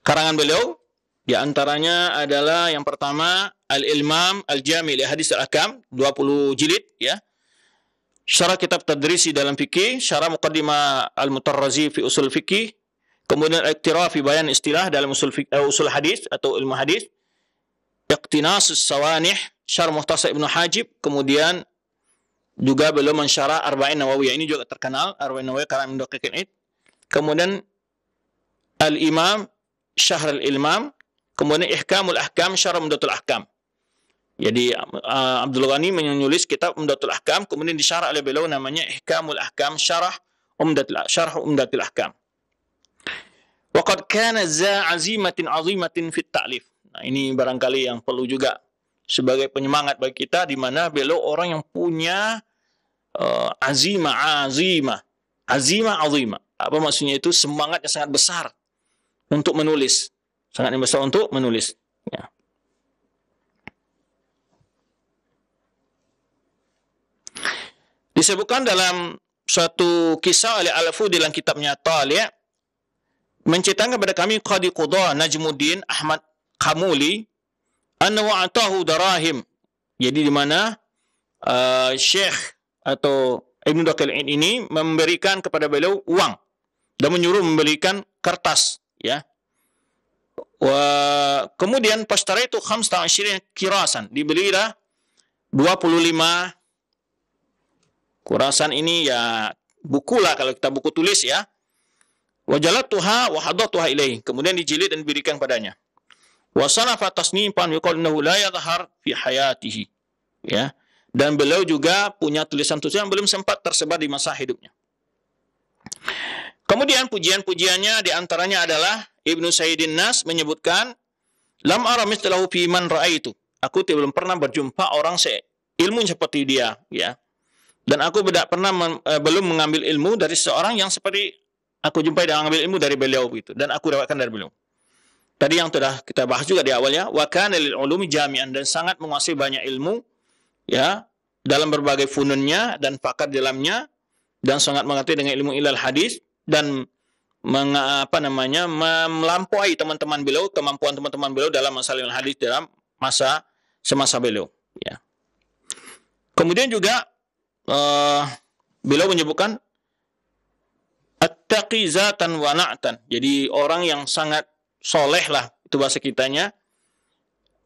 A: karangan beliau di antaranya adalah yang pertama Al-Ilmam Al-Jami li Hadis Al-Akam 20 jilid ya syarah kitab tadrisi dalam fikih, syarah muqaddimah al-mutarrazi fi usul fikih, kemudian iktiraf fi bayan istilah dalam usul fikih, uh, eh, usul hadis atau ilmu hadis, iqtinas sawanih syarah muhtasa Ibnu Hajib, kemudian juga belum mensyarah Arba'in nawawi, Ini juga terkenal Arba'in nawawi karena mendokikin it. Kemudian Al-Imam Syahrul Ilmam, kemudian Ihkamul Ahkam Syarah mendotul Ahkam. Jadi uh, Abdul Ghani menulis kitab Umdatul Ahkam kemudian disyarah oleh beliau namanya Ihkamul Ahkam Syarah Umdatul Syarah Umdatul Ahkam. Waqad kana za azimatin azimatin fit ta'lif. Nah, ini barangkali yang perlu juga sebagai penyemangat bagi kita di mana beliau orang yang punya uh, Azima Azima Azima. Apa maksudnya itu semangat yang sangat besar untuk menulis. Sangat yang besar untuk menulis. Ya. disebutkan dalam suatu kisah oleh Alafu dalam kitabnya ya menceritakan kepada kami Qadi Qudha Najmuddin Ahmad Kamuli anna wa'atahu darahim jadi di mana uh, eh, Syekh atau Ibnu Daqil'in ini memberikan kepada beliau uang dan menyuruh membelikan kertas ya Wa, kemudian itu 25 kirasan dibelilah 25 Kurasan ini ya buku lah kalau kita buku tulis ya. Wajalat tuha wahadat tuha ilaih. Kemudian dijilid dan diberikan padanya. Wasanafa fatas nimpan innahu la tahar fi hayatihi. Ya. Dan beliau juga punya tulisan-tulisan yang belum sempat tersebar di masa hidupnya. Kemudian pujian-pujiannya diantaranya adalah Ibnu Sayyidin Nas menyebutkan Lam ara mislahu fi man ra'aitu. Aku tidak belum pernah berjumpa orang se ilmu seperti dia, ya. Dan aku tidak pernah men, eh, belum mengambil ilmu dari seorang yang seperti aku jumpai dan mengambil ilmu dari beliau begitu dan aku dapatkan dari beliau. Tadi yang sudah kita bahas juga di awalnya, wa kana lil ulumi jami'an dan sangat menguasai banyak ilmu ya dalam berbagai fununnya dan pakar dalamnya dan sangat mengerti dengan ilmu ilal hadis dan meng, apa namanya melampaui teman-teman beliau kemampuan teman-teman beliau dalam masalah hadis dalam masa semasa beliau ya. Kemudian juga uh, beliau menyebutkan attaqi wa na'tan. Jadi orang yang sangat soleh lah itu bahasa kitanya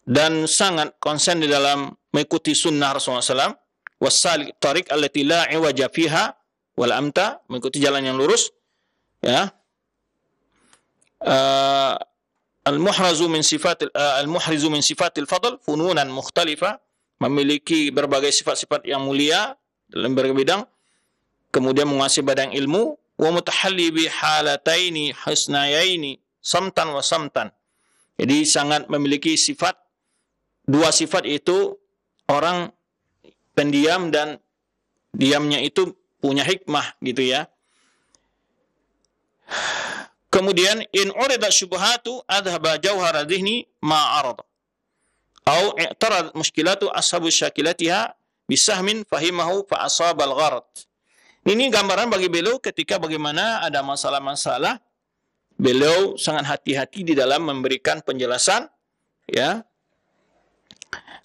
A: dan sangat konsen di dalam mengikuti sunnah Rasulullah SAW wasalik tarik allati la iwaja fiha wal amta mengikuti jalan yang lurus ya uh, eh, al muhrazu min sifat uh, eh, al muhrizu min sifatil fadl fununan mukhtalifa memiliki berbagai sifat-sifat yang mulia dalam bidang kemudian menguasai badan ilmu wa mutahalli bi halataini husnayaini samtan wa samtan jadi sangat memiliki sifat dua sifat itu orang pendiam dan diamnya itu punya hikmah gitu ya. Kemudian in urida syubhatu adhaba jauhara dhihni ma arada. atau i'tarad muskilatu ashabu syakilatiha bisahmin fahimahu fa asabal Ini gambaran bagi beliau ketika bagaimana ada masalah-masalah beliau sangat hati-hati di dalam memberikan penjelasan ya.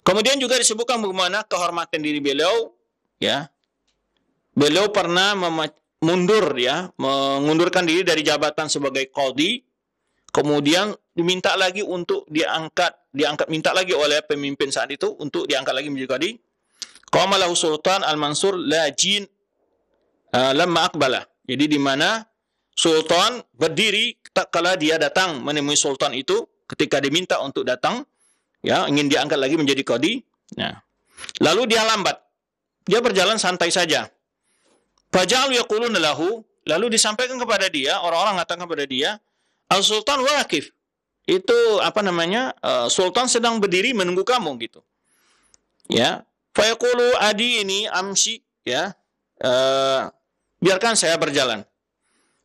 A: Kemudian juga disebutkan bagaimana kehormatan diri beliau ya. Beliau pernah mundur ya, mengundurkan diri dari jabatan sebagai kodi. kemudian diminta lagi untuk diangkat diangkat minta lagi oleh pemimpin saat itu untuk diangkat lagi menjadi kodi. Qama lahu sultan al-mansur la jin uh, lamma akbala. Jadi di mana sultan berdiri tak kala dia datang menemui sultan itu ketika diminta untuk datang ya ingin diangkat lagi menjadi kodi. Ya. lalu dia lambat. Dia berjalan santai saja. Fajal yaqulun lahu, lalu disampaikan kepada dia, orang-orang mengatakan kepada dia, Al-Sultan waqif. Itu apa namanya? Uh, sultan sedang berdiri menunggu kamu gitu. Ya. Adi ini amsi ya. E, biarkan saya berjalan.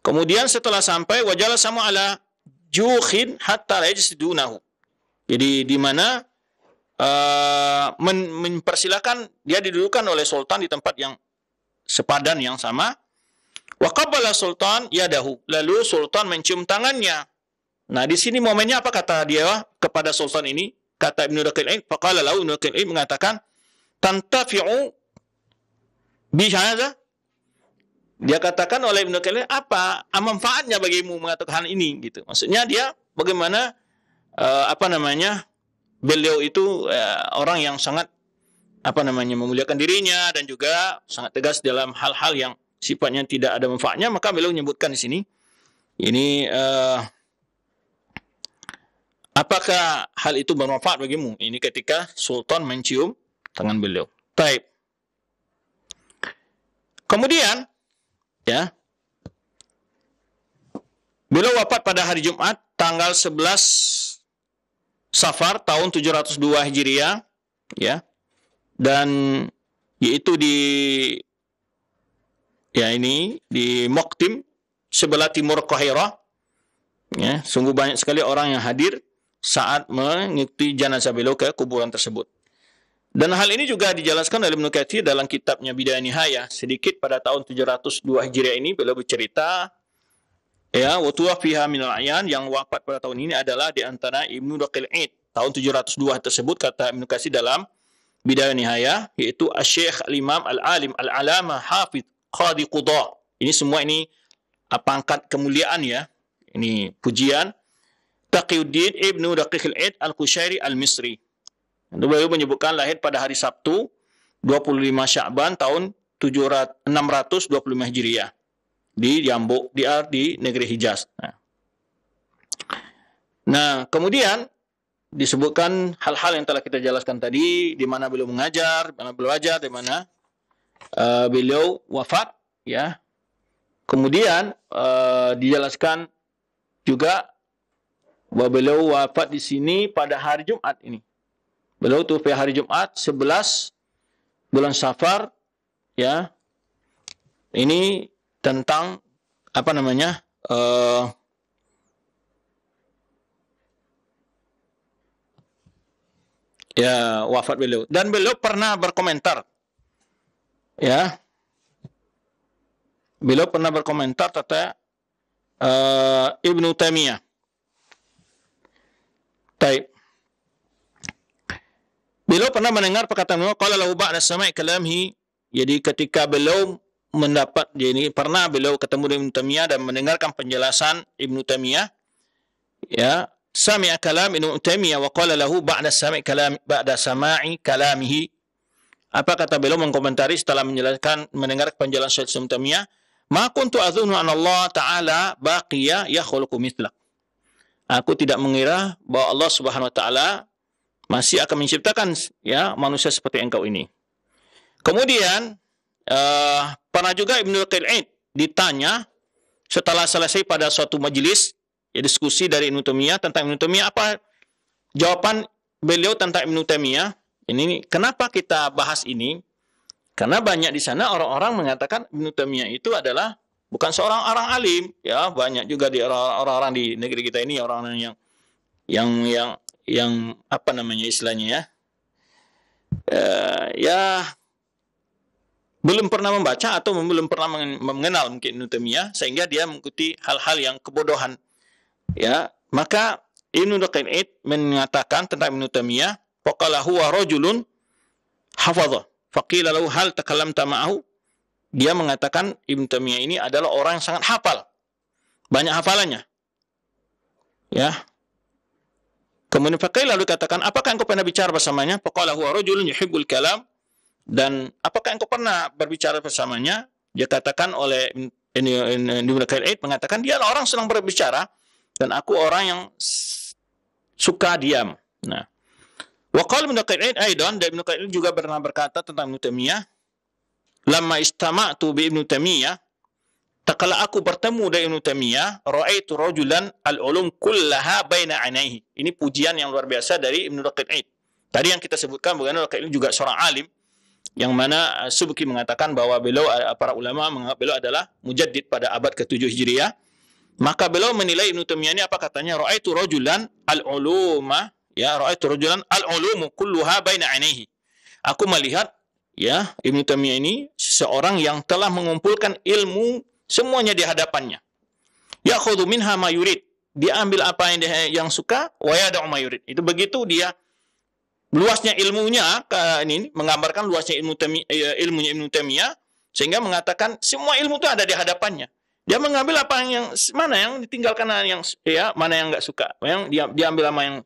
A: Kemudian setelah sampai wajala sama ala juhin hatta yajsidunahu. Jadi di mana e, men mempersilahkan dia didudukan oleh sultan di tempat yang sepadan yang sama. Wa qabala sultan yadahu. Lalu sultan mencium tangannya. Nah, di sini momennya apa kata dia kepada sultan ini? Kata Ibnu Ain, Faqala lahu Ibnu Ain mengatakan, tantafi'u saja dia katakan oleh Ibnu Qayyim apa manfaatnya bagimu mengatakan hal ini gitu. Maksudnya dia bagaimana uh, apa namanya beliau itu uh, orang yang sangat apa namanya memuliakan dirinya dan juga sangat tegas dalam hal-hal yang sifatnya tidak ada manfaatnya maka beliau menyebutkan di sini ini uh, apakah hal itu bermanfaat bagimu? Ini ketika sultan mencium tangan beliau. Taib. Kemudian, ya, beliau wafat pada hari Jumat tanggal 11 Safar tahun 702 Hijriah, ya, dan yaitu di ya ini di Moktim sebelah timur Qahiran. Ya, sungguh banyak sekali orang yang hadir saat mengikuti jenazah beliau ke kuburan tersebut. Dan hal ini juga dijelaskan oleh Ibnu Katsir dalam kitabnya Bidayah Nihayah. Sedikit pada tahun 702 Hijriah ini beliau bercerita ya watuah fiha min al-ayan yang wafat pada tahun ini adalah di antara Ibnu Daqil tahun 702 tersebut kata Ibnu Katsir dalam Bidayah Nihayah yaitu Asy-Syaikh Al-Imam Al-Alim Al-Alama Hafidh Qadi Qudha. Ini semua ini ah, pangkat kemuliaan ya. Ini pujian Taqiyuddin Ibnu Daqiq al Al-Qushairi Al-Misri. Beliau menyebutkan lahir pada hari Sabtu 25 Sya'ban tahun 625 Hijriah di Jambu di Ardi ah, negeri Hijaz. Nah. nah, kemudian disebutkan hal-hal yang telah kita jelaskan tadi di mana beliau mengajar, di mana beliau ajar, di mana uh, beliau wafat ya. Kemudian uh, dijelaskan juga bahwa beliau wafat di sini pada hari Jumat ini. Beliau tuh hari Jumat 11 bulan Safar ya. Ini tentang apa namanya? Uh, ya wafat beliau dan beliau pernah berkomentar ya beliau pernah berkomentar kata uh, eh, Ibnu Taimiyah Taib Beliau pernah mendengar perkataan beliau, kalau lau ba'da sama'i kalamhi, jadi ketika beliau mendapat, jadi pernah beliau ketemu Ibn Tamiyah dan mendengarkan penjelasan Ibn Tamiyah, ya, sami'a kalam Ibn Tamiyah, wa qala lahu ba'da sama'i kalam ba'da sama'i kalamhi. Apa kata beliau mengkomentari setelah menjelaskan mendengar penjelasan Ibn Tamiyah? Ma kuntu adzunnu an Allah taala baqiya yakhluqu mithlak. Aku tidak mengira bahwa Allah Subhanahu wa taala masih akan menciptakan ya manusia seperti engkau ini. Kemudian uh, pernah juga Ibnu Qil'id ditanya setelah selesai pada suatu majelis ya diskusi dari Ibnu Taimiyah tentang Ibnu Taimiyah apa jawaban beliau tentang Ibnu Taimiyah ini kenapa kita bahas ini? Karena banyak di sana orang-orang mengatakan Ibnu Taimiyah itu adalah bukan seorang orang alim ya banyak juga di orang-orang di negeri kita ini orang-orang yang yang yang yang apa namanya istilahnya ya uh, ya belum pernah membaca atau belum pernah mengenal mungkin nutemia sehingga dia mengikuti hal-hal yang kebodohan ya maka Ibnu Qayyim mengatakan tentang nutemia pokalah huwa rojulun hafadha faqila lahu hal takalam tamahu. dia mengatakan Ibnu Taimiyah ini adalah orang yang sangat hafal banyak hafalannya ya Kemudian Faqih lalu katakan, apakah engkau pernah bicara bersamanya? Pokoklah huwa rajulun yuhibbul kalam. Dan apakah engkau pernah berbicara bersamanya? Dia katakan oleh ini Ibnu Kail mengatakan dia orang senang berbicara dan aku orang yang suka diam. Nah, Wakal Ibn Qail'id aidan dan Ibn Qail'id juga pernah berkata tentang Ibn Taimiyah, "Lama tu bi Ibn Taimiyah tak aku bertemu dengan Ibn Taimiyah, ra'aitu rajulan al-ulum kullaha baina anaihi. Ini pujian yang luar biasa dari Ibn Daqiqid. Tadi yang kita sebutkan bagaimana Daqiqid juga seorang alim yang mana uh, Subki mengatakan bahwa beliau uh, para ulama menganggap beliau adalah mujaddid pada abad ke-7 Hijriah. Maka beliau menilai Ibn Taimiyah ini apa katanya? Ra'aitu rajulan al-uluma ya ra'aitu rajulan al-ulumu kulluha baina anaihi. Aku melihat ya Ibn Taimiyah ini seseorang yang telah mengumpulkan ilmu Semuanya di hadapannya. Ya minha mayurid. Dia ambil apa yang dia yang suka, wa yada'u ma yurid. Itu begitu dia luasnya ilmunya ini menggambarkan luasnya ilmu temi, ya, ilmunya Ibnu Taimiyah sehingga mengatakan semua ilmu itu ada di hadapannya. Dia mengambil apa yang mana yang ditinggalkan yang ya mana yang enggak suka. Yang dia diambil sama yang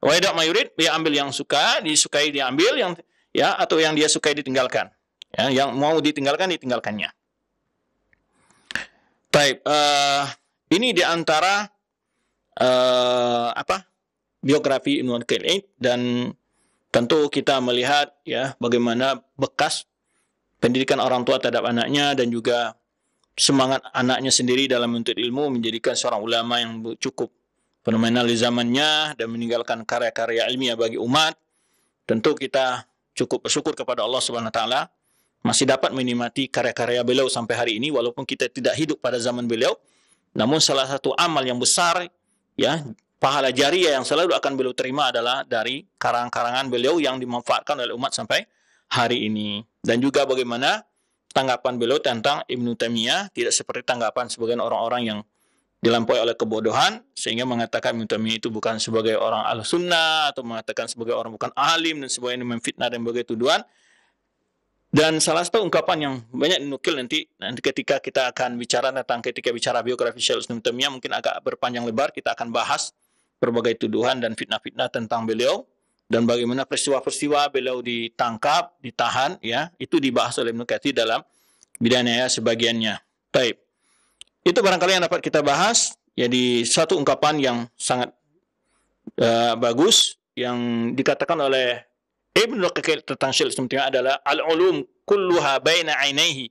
A: wa yada'u ma dia ambil yang suka, disukai diambil yang ya atau yang dia sukai ditinggalkan. Ya, yang mau ditinggalkan ditinggalkannya. Baik, uh, ini di antara uh, apa? biografi Imran Qayyim dan tentu kita melihat ya bagaimana bekas pendidikan orang tua terhadap anaknya dan juga semangat anaknya sendiri dalam menuntut ilmu menjadikan seorang ulama yang cukup fenomenal di zamannya dan meninggalkan karya-karya ilmiah bagi umat. Tentu kita cukup bersyukur kepada Allah Subhanahu wa taala masih dapat menikmati karya-karya beliau sampai hari ini walaupun kita tidak hidup pada zaman beliau namun salah satu amal yang besar ya pahala jariah yang selalu akan beliau terima adalah dari karang-karangan beliau yang dimanfaatkan oleh umat sampai hari ini dan juga bagaimana tanggapan beliau tentang Ibnu Taimiyah tidak seperti tanggapan sebagian orang-orang yang dilampaui oleh kebodohan sehingga mengatakan Ibnu Taimiyah itu bukan sebagai orang al sunnah atau mengatakan sebagai orang bukan alim dan sebagainya memfitnah dan berbagai tuduhan dan salah satu ungkapan yang banyak dinukil nanti, nanti ketika kita akan bicara tentang ketika bicara biografi Syekh Islam Temia mungkin agak berpanjang lebar kita akan bahas berbagai tuduhan dan fitnah-fitnah tentang beliau dan bagaimana peristiwa-peristiwa beliau ditangkap, ditahan ya, itu dibahas oleh Nukati dalam dalam ya sebagiannya. Baik. Itu barangkali yang dapat kita bahas jadi satu ungkapan yang sangat uh, bagus yang dikatakan oleh Ibnu Qayyim tentang Syekh Istimtia adalah al-ulum kulluha baina ainaihi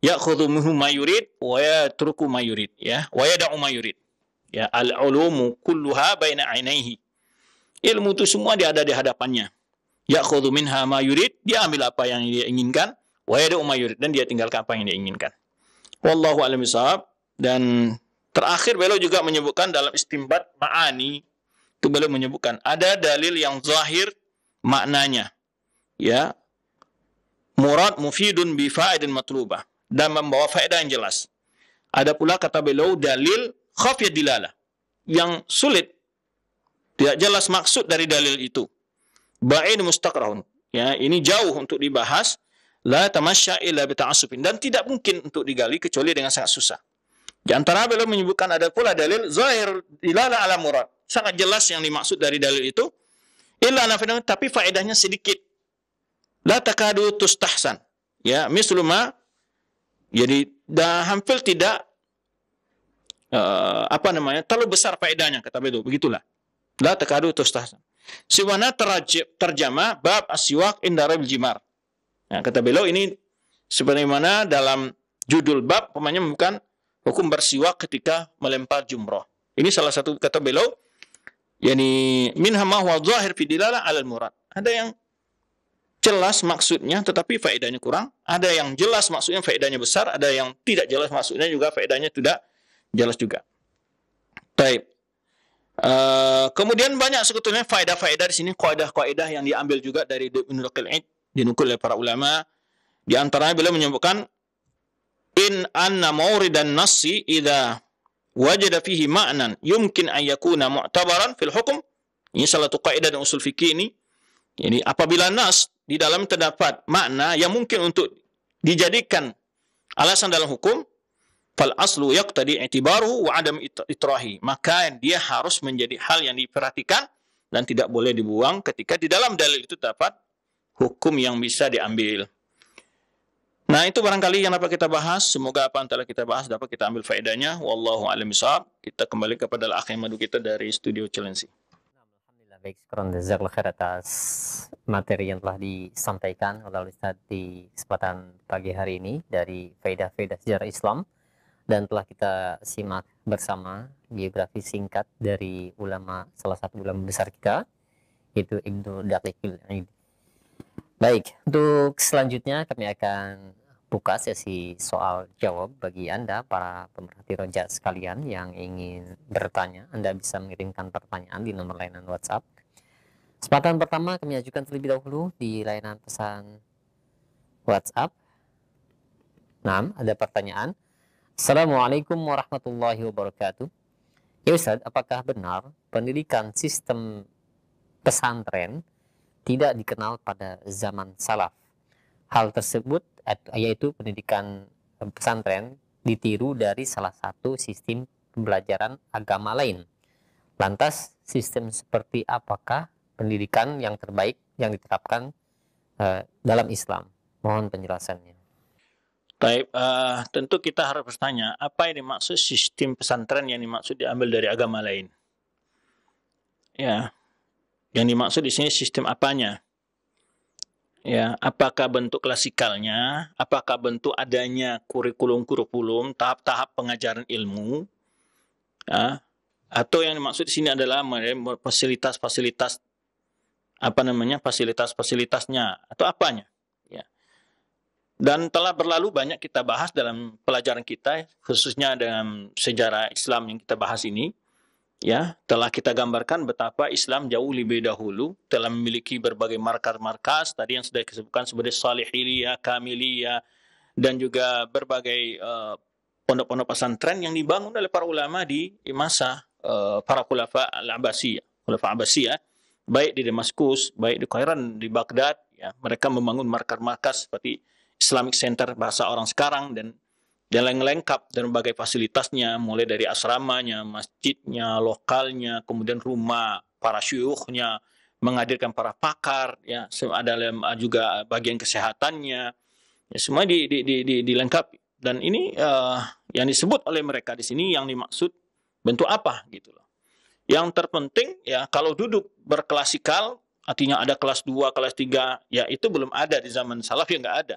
A: ya'khudhu minhu ma yurid wa yatruku ma yurid ya wa yad'u ma yurid ya al-ulumu kulluha baina ainaihi ilmu itu semua dia ada di hadapannya ya'khudhu minha ma yurid dia ambil apa yang dia inginkan wa yad'u ma yurid dan dia tinggalkan apa yang dia inginkan wallahu a'lam dan terakhir beliau juga menyebutkan dalam istimbat ma'ani itu beliau menyebutkan ada dalil yang zahir maknanya. Ya. Murad mufidun bi fa'idin matlubah dan membawa faedah yang jelas. Ada pula kata beliau dalil khafiyat dilala yang sulit tidak jelas maksud dari dalil itu. Ba'in mustaqrahun. Ya, ini jauh untuk dibahas. La tamasya illa bita'asupin. Dan tidak mungkin untuk digali kecuali dengan sangat susah. Di antara beliau menyebutkan ada pula dalil zahir dilala ala murad. Sangat jelas yang dimaksud dari dalil itu. Illa nafidah tapi faedahnya sedikit. La takadu tustahsan. Ya, misluma jadi dah hampir tidak uh, apa namanya? terlalu besar faedahnya kata beliau. Begitulah. La takadu tustahsan. Siwana terjama bab asyiwak indarabil jimar. Nah, kata beliau ini sebagaimana dalam judul bab pemanya bukan hukum bersiwak ketika melempar jumroh. Ini salah satu kata beliau yani minha ma huwa zahir fi dilala alal murad. Ada yang jelas maksudnya tetapi faedahnya kurang, ada yang jelas maksudnya faedahnya besar, ada yang tidak jelas maksudnya juga faedahnya tidak jelas juga. Baik. Uh, kemudian banyak sebetulnya faedah-faedah di sini, kaidah-kaidah yang diambil juga dari Ibnu Qil'id dinukil oleh para ulama. Di antaranya beliau menyebutkan in anna mauridan nasi idza wajada fihi ma'nan yumkin an yakuna mu'tabaran fil hukum. Ini salah satu kaidah dan usul fikih ini. Jadi apabila nas di dalam terdapat makna yang mungkin untuk dijadikan alasan dalam hukum, fal aslu yaqtadi i'tibaruhu wa adam itrahi. Maka dia harus menjadi hal yang diperhatikan dan tidak boleh dibuang ketika di dalam dalil itu terdapat hukum yang bisa diambil. Nah, itu barangkali yang dapat kita bahas. Semoga apa antara kita bahas dapat kita ambil faedahnya. Wallahu a'lam bishawab. Kita kembali kepada akhir madu kita dari studio Challenge.
B: Alhamdulillah baik sekron jazakallahu atas materi yang telah disampaikan oleh Ustaz di kesempatan pagi hari ini dari faedah-faedah sejarah Islam dan telah kita simak bersama biografi singkat dari ulama salah satu ulama besar kita yaitu Ibnu Daqiqil Aid. Baik, untuk selanjutnya kami akan buka sesi soal jawab bagi Anda para pemerhati rojak sekalian yang ingin bertanya. Anda bisa mengirimkan pertanyaan di nomor layanan WhatsApp. Kesempatan pertama kami ajukan terlebih dahulu di layanan pesan WhatsApp. 6. Ada pertanyaan. Assalamualaikum warahmatullahi wabarakatuh. Ya Ustaz, apakah benar pendidikan sistem pesantren tidak dikenal pada zaman salaf? hal tersebut yaitu pendidikan pesantren ditiru dari salah satu sistem pembelajaran agama lain. Lantas sistem seperti apakah pendidikan yang terbaik yang diterapkan uh, dalam Islam? Mohon penjelasannya.
A: Taib, uh, eh, tentu kita harus bertanya apa yang dimaksud sistem pesantren yang dimaksud diambil dari agama lain. Ya, yang dimaksud di sini sistem apanya? Ya, apakah bentuk klasikalnya, apakah bentuk adanya kurikulum-kurikulum, tahap-tahap pengajaran ilmu, ya, atau yang dimaksud di sini adalah fasilitas-fasilitas apa namanya fasilitas-fasilitasnya atau apanya, ya. Dan telah berlalu banyak kita bahas dalam pelajaran kita, khususnya dalam sejarah Islam yang kita bahas ini ya telah kita gambarkan betapa Islam jauh lebih dahulu telah memiliki berbagai markas-markas tadi yang sudah disebutkan sebagai Salihiyah, Kamiliyah dan juga berbagai eh, pondok-pondok uh, pesantren yang dibangun oleh para ulama di masa uh, para khulafa al-Abbasiyah, khulafa Abbasiyah baik di Damaskus, baik di Kairan, di Baghdad ya mereka membangun markas-markas seperti Islamic Center bahasa orang sekarang dan dan lain lengkap dan berbagai fasilitasnya mulai dari asramanya, masjidnya, lokalnya, kemudian rumah para syuyukhnya, menghadirkan para pakar ya, ada eh, juga bagian kesehatannya. Ya, semua di, di, di, di, dilengkapi dan ini uh, yang disebut oleh mereka di sini yang dimaksud bentuk apa gitu loh. Yang terpenting ya kalau duduk berklasikal artinya ada kelas 2, kelas 3 ya itu belum ada di zaman salaf ya nggak ada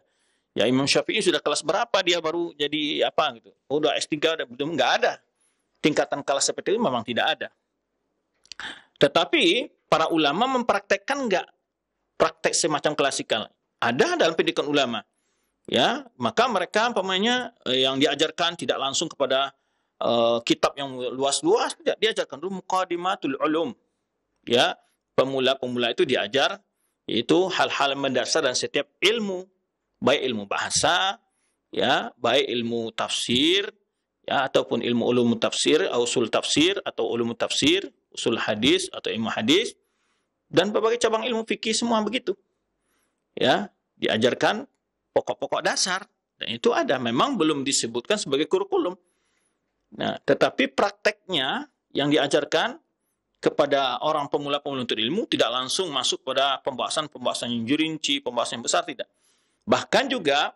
A: Ya Imam Syafi'i sudah kelas berapa dia baru jadi apa gitu. Oh, udah S3 udah belum enggak ada. Tingkatan kelas seperti itu memang tidak ada. Tetapi para ulama mempraktekkan enggak praktek semacam klasikal. Ada dalam pendidikan ulama. Ya, maka mereka umpamanya eh, yang diajarkan tidak langsung kepada uh, kitab yang luas-luas tidak diajarkan dulu muqaddimatul ulum. Ya, pemula-pemula itu diajar itu hal-hal mendasar dan setiap ilmu baik ilmu bahasa, ya, baik ilmu tafsir, ya, ataupun ilmu ulum tafsir, usul tafsir atau ulum tafsir, usul hadis atau ilmu hadis dan berbagai cabang ilmu fikih semua begitu. Ya, diajarkan pokok-pokok dasar dan itu ada memang belum disebutkan sebagai kurikulum. Nah, tetapi prakteknya yang diajarkan kepada orang pemula-pemula untuk ilmu tidak langsung masuk pada pembahasan-pembahasan yang jurinci, pembahasan yang besar tidak. Bahkan juga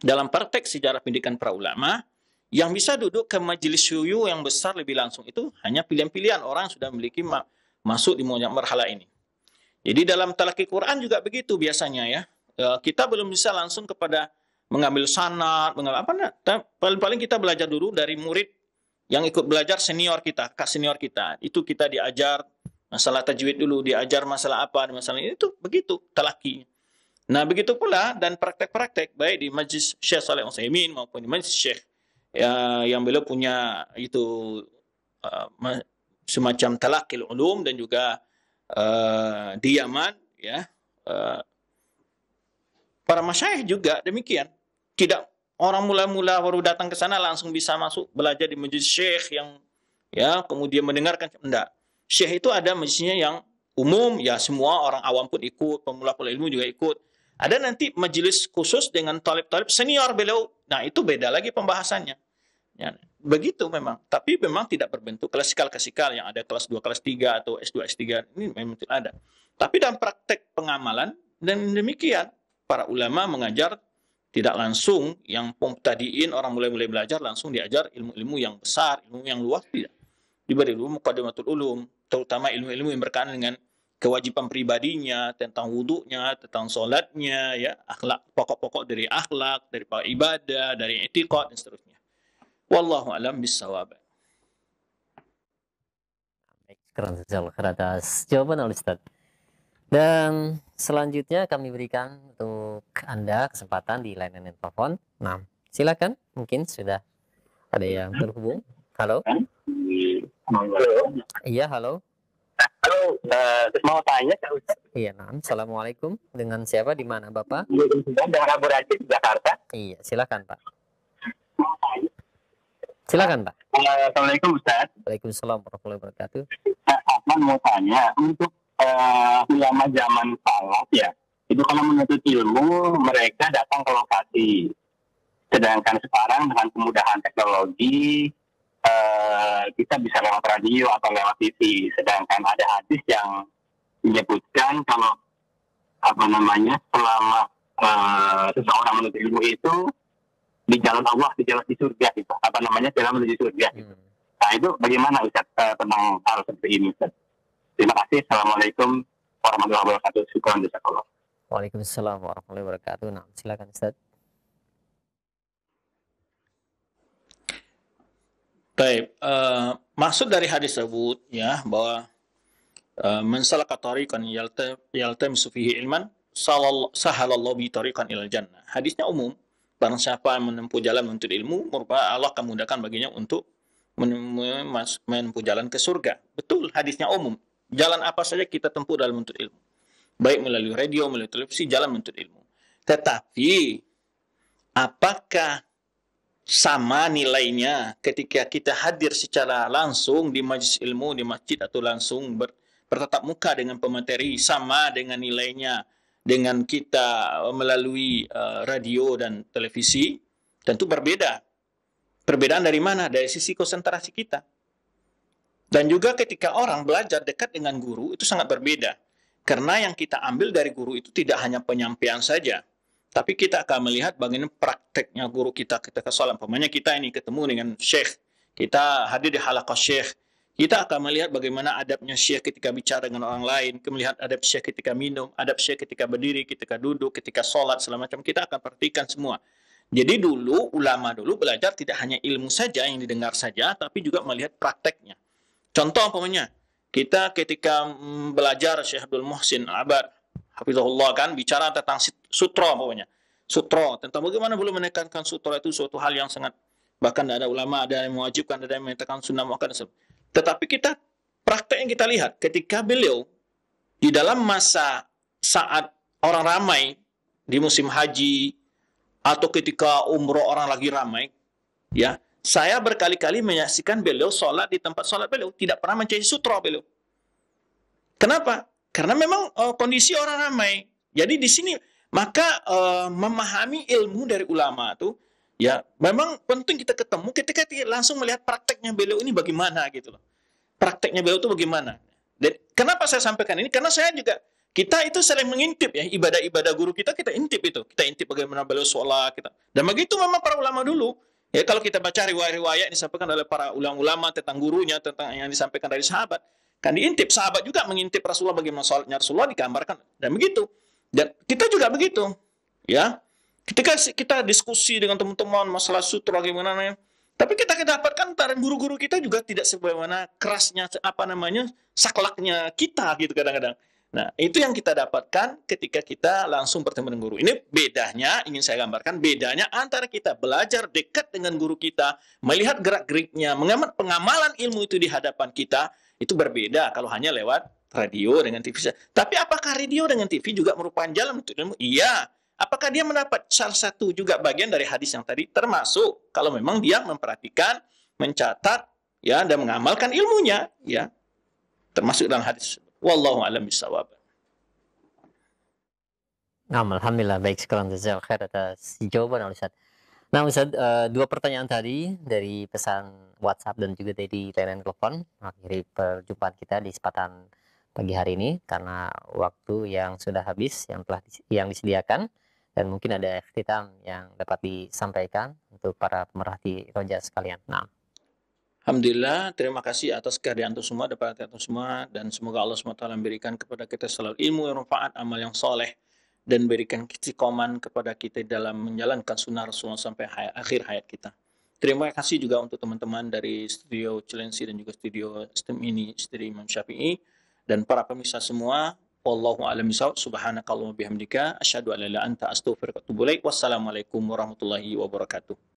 A: dalam praktek sejarah pendidikan para ulama, yang bisa duduk ke majelis syuyu yang besar lebih langsung itu hanya pilihan-pilihan orang sudah memiliki ma masuk di marhala ini. Jadi dalam talaki Quran juga begitu biasanya ya. Eh, kita belum bisa langsung kepada mengambil sanat, mengambil apa paling-paling kita belajar dulu dari murid yang ikut belajar senior kita, kak senior kita. Itu kita diajar masalah tajwid dulu, diajar masalah apa, masalah ini itu begitu talakinya. Nah begitu pula dan praktek-praktek baik di majlis Syekh Saleh Utsaimin maupun di majlis Syekh ya, yang beliau punya itu uh, semacam talakil ulum dan juga uh, di Yaman ya uh, para masyayikh juga demikian tidak orang mula-mula baru datang ke sana langsung bisa masuk belajar di majlis Syekh yang ya kemudian mendengarkan enggak Syekh itu ada majlisnya yang umum ya semua orang awam pun ikut pemula-pemula ilmu juga ikut ada nanti majelis khusus dengan talib-talib senior beliau. Nah, itu beda lagi pembahasannya. Ya, begitu memang. Tapi memang tidak berbentuk klasikal-klasikal yang ada kelas 2, kelas 3 atau S2, S3. Ini memang tidak ada. Tapi dalam praktek pengamalan dan demikian para ulama mengajar tidak langsung yang tadiin orang mulai-mulai belajar langsung diajar ilmu-ilmu yang besar, ilmu yang luas tidak. Diberi ilmu mukaddimatul ulum, terutama ilmu-ilmu yang berkaitan dengan kewajiban pribadinya, tentang wudhunya, tentang sholatnya, ya, akhlak, pokok-pokok dari akhlak, dari ibadah, dari etikot, dan seterusnya. Wallahu alam bisawab.
B: Baik, keren sekali atas jawaban Al Ustaz. Dan selanjutnya kami berikan untuk Anda kesempatan di layanan telepon. Nah, silakan mungkin sudah ada yang terhubung. Halo.
A: Halo. Iya, halo. Halo, uh, mau tanya Kak Ustaz.
B: Iya, nah. Assalamualaikum. Dengan siapa di mana, Bapak? Dengan Abu Rashid, Jakarta. Iya, silakan, Pak. Silakan, Pak.
A: Assalamualaikum, Ustaz.
B: Waalaikumsalam warahmatullahi wabarakatuh.
A: Nah, Pak mau tanya, untuk uh, ulama zaman salaf ya, itu kalau menuntut ilmu, mereka datang ke lokasi. Sedangkan sekarang dengan kemudahan teknologi, Eh, kita bisa lewat radio atau lewat TV. Sedangkan ada hadis yang menyebutkan kalau apa namanya selama uh, seseorang menuntut ilmu itu di jalan Allah, di jalan di surga gitu. Apa namanya jalan menuju surga gitu. Hmm. Nah itu bagaimana Ustaz uh, tentang hal seperti ini Ustaz? Terima kasih. Assalamualaikum warahmatullahi wabarakatuh. Syukur
B: Waalaikumsalam warahmatullahi wabarakatuh. Nah, silakan Ustaz.
A: Baik, uh, maksud dari hadis tersebut ya bahwa uh, eh, mensalah salaka yaltem sufihi ilman sahalallahu bi ilal jannah. Hadisnya umum, barang siapa yang menempuh jalan untuk ilmu, merupakan Allah akan mudahkan baginya untuk menempuh jalan ke surga. Betul, hadisnya umum. Jalan apa saja kita tempuh dalam untuk ilmu. Baik melalui radio, melalui televisi, jalan untuk ilmu. Tetapi apakah sama nilainya ketika kita hadir secara langsung di majlis ilmu di masjid atau langsung ber, bertatap muka dengan pemateri sama dengan nilainya dengan kita uh, melalui uh, radio dan televisi tentu berbeda. Perbedaan dari mana? Dari sisi konsentrasi kita. Dan juga ketika orang belajar dekat dengan guru itu sangat berbeda. Karena yang kita ambil dari guru itu tidak hanya penyampaian saja, tapi kita akan melihat bagaimana prakteknya guru kita ketika sholat. Pemanya kita ini ketemu dengan syekh. Kita hadir di halakah syekh. Kita akan melihat bagaimana adabnya syekh ketika bicara dengan orang lain, melihat adab syekh ketika minum, adab syekh ketika berdiri, ketika duduk, ketika sholat, segala macam. Kita akan perhatikan semua. Jadi dulu, ulama dulu belajar tidak hanya ilmu saja yang didengar saja, tapi juga melihat prakteknya. Contoh umpamanya, kita ketika mm, belajar Syekh Abdul Muhsin abad Hafizahullah kan bicara tentang sutra pokoknya. Sutra tentang bagaimana boleh menekankan sutra itu suatu hal yang sangat bahkan ada ulama ada yang mewajibkan ada yang menekankan sunnah maka Tetapi kita praktek yang kita lihat ketika beliau di dalam masa saat orang ramai di musim haji atau ketika umroh orang lagi ramai ya saya berkali-kali menyaksikan beliau sholat di tempat sholat beliau tidak pernah mencari sutra beliau kenapa karena memang uh, kondisi orang ramai. Jadi di sini maka uh, memahami ilmu dari ulama tuh ya memang penting kita ketemu ketika kita langsung melihat prakteknya beliau ini bagaimana gitu loh. Prakteknya beliau itu bagaimana. Dan kenapa saya sampaikan ini? Karena saya juga kita itu sering mengintip ya ibadah-ibadah guru kita kita intip itu kita intip bagaimana beliau sholat kita dan begitu memang para ulama dulu ya kalau kita baca riwayat-riwayat yang disampaikan oleh para ulama-ulama tentang gurunya tentang yang disampaikan dari sahabat Kan diintip sahabat juga mengintip Rasulullah bagaimana sholatnya Rasulullah digambarkan dan begitu. Dan kita juga begitu. Ya. Ketika kita diskusi dengan teman-teman masalah sutra gimana namanya, tapi kita kedapatkan para guru-guru kita juga tidak sebagaimana kerasnya apa namanya saklaknya kita gitu kadang-kadang. Nah, itu yang kita dapatkan ketika kita langsung bertemu dengan guru. Ini bedanya, ingin saya gambarkan, bedanya antara kita belajar dekat dengan guru kita, melihat gerak-geriknya, mengamat pengamalan ilmu itu di hadapan kita, itu berbeda kalau hanya lewat radio dengan TV Tapi apakah radio dengan TV juga merupakan jalan untuk ilmu? Iya. Apakah dia mendapat salah satu juga bagian dari hadis yang tadi? Termasuk kalau memang dia memperhatikan, mencatat, ya dan mengamalkan ilmunya, ya. Termasuk dalam hadis. Wallahu a'lam bishawab.
B: Alhamdulillah baik sekali jazakallahu khair atas jawaban Ustaz. Nah Ustaz, uh, eh, dua pertanyaan tadi dari pesan WhatsApp dan juga dari layanan telepon akhiri perjumpaan kita di kesempatan pagi hari ini karena waktu yang sudah habis yang telah yang disediakan dan mungkin ada ikhtitam yang dapat disampaikan untuk para pemerhati roja sekalian. Nah.
A: Alhamdulillah, terima kasih atas kehadiran untuk semua, dapat antum semua, dan semoga Allah SWT memberikan kepada kita selalu ilmu yang manfaat, amal yang soleh, dan berikan kecikoman kepada kita dalam menjalankan sunnah Rasulullah sampai hay akhir hayat kita. Terima kasih juga untuk teman-teman dari studio Celensi dan juga studio STEM ini, studio Imam Syafi'i dan para pemirsa semua. Wallahu a'lam bishawab. Subhanakallahumma bihamdika asyhadu an la ilaha anta astaghfiruka wa atubu Wassalamualaikum warahmatullahi wabarakatuh.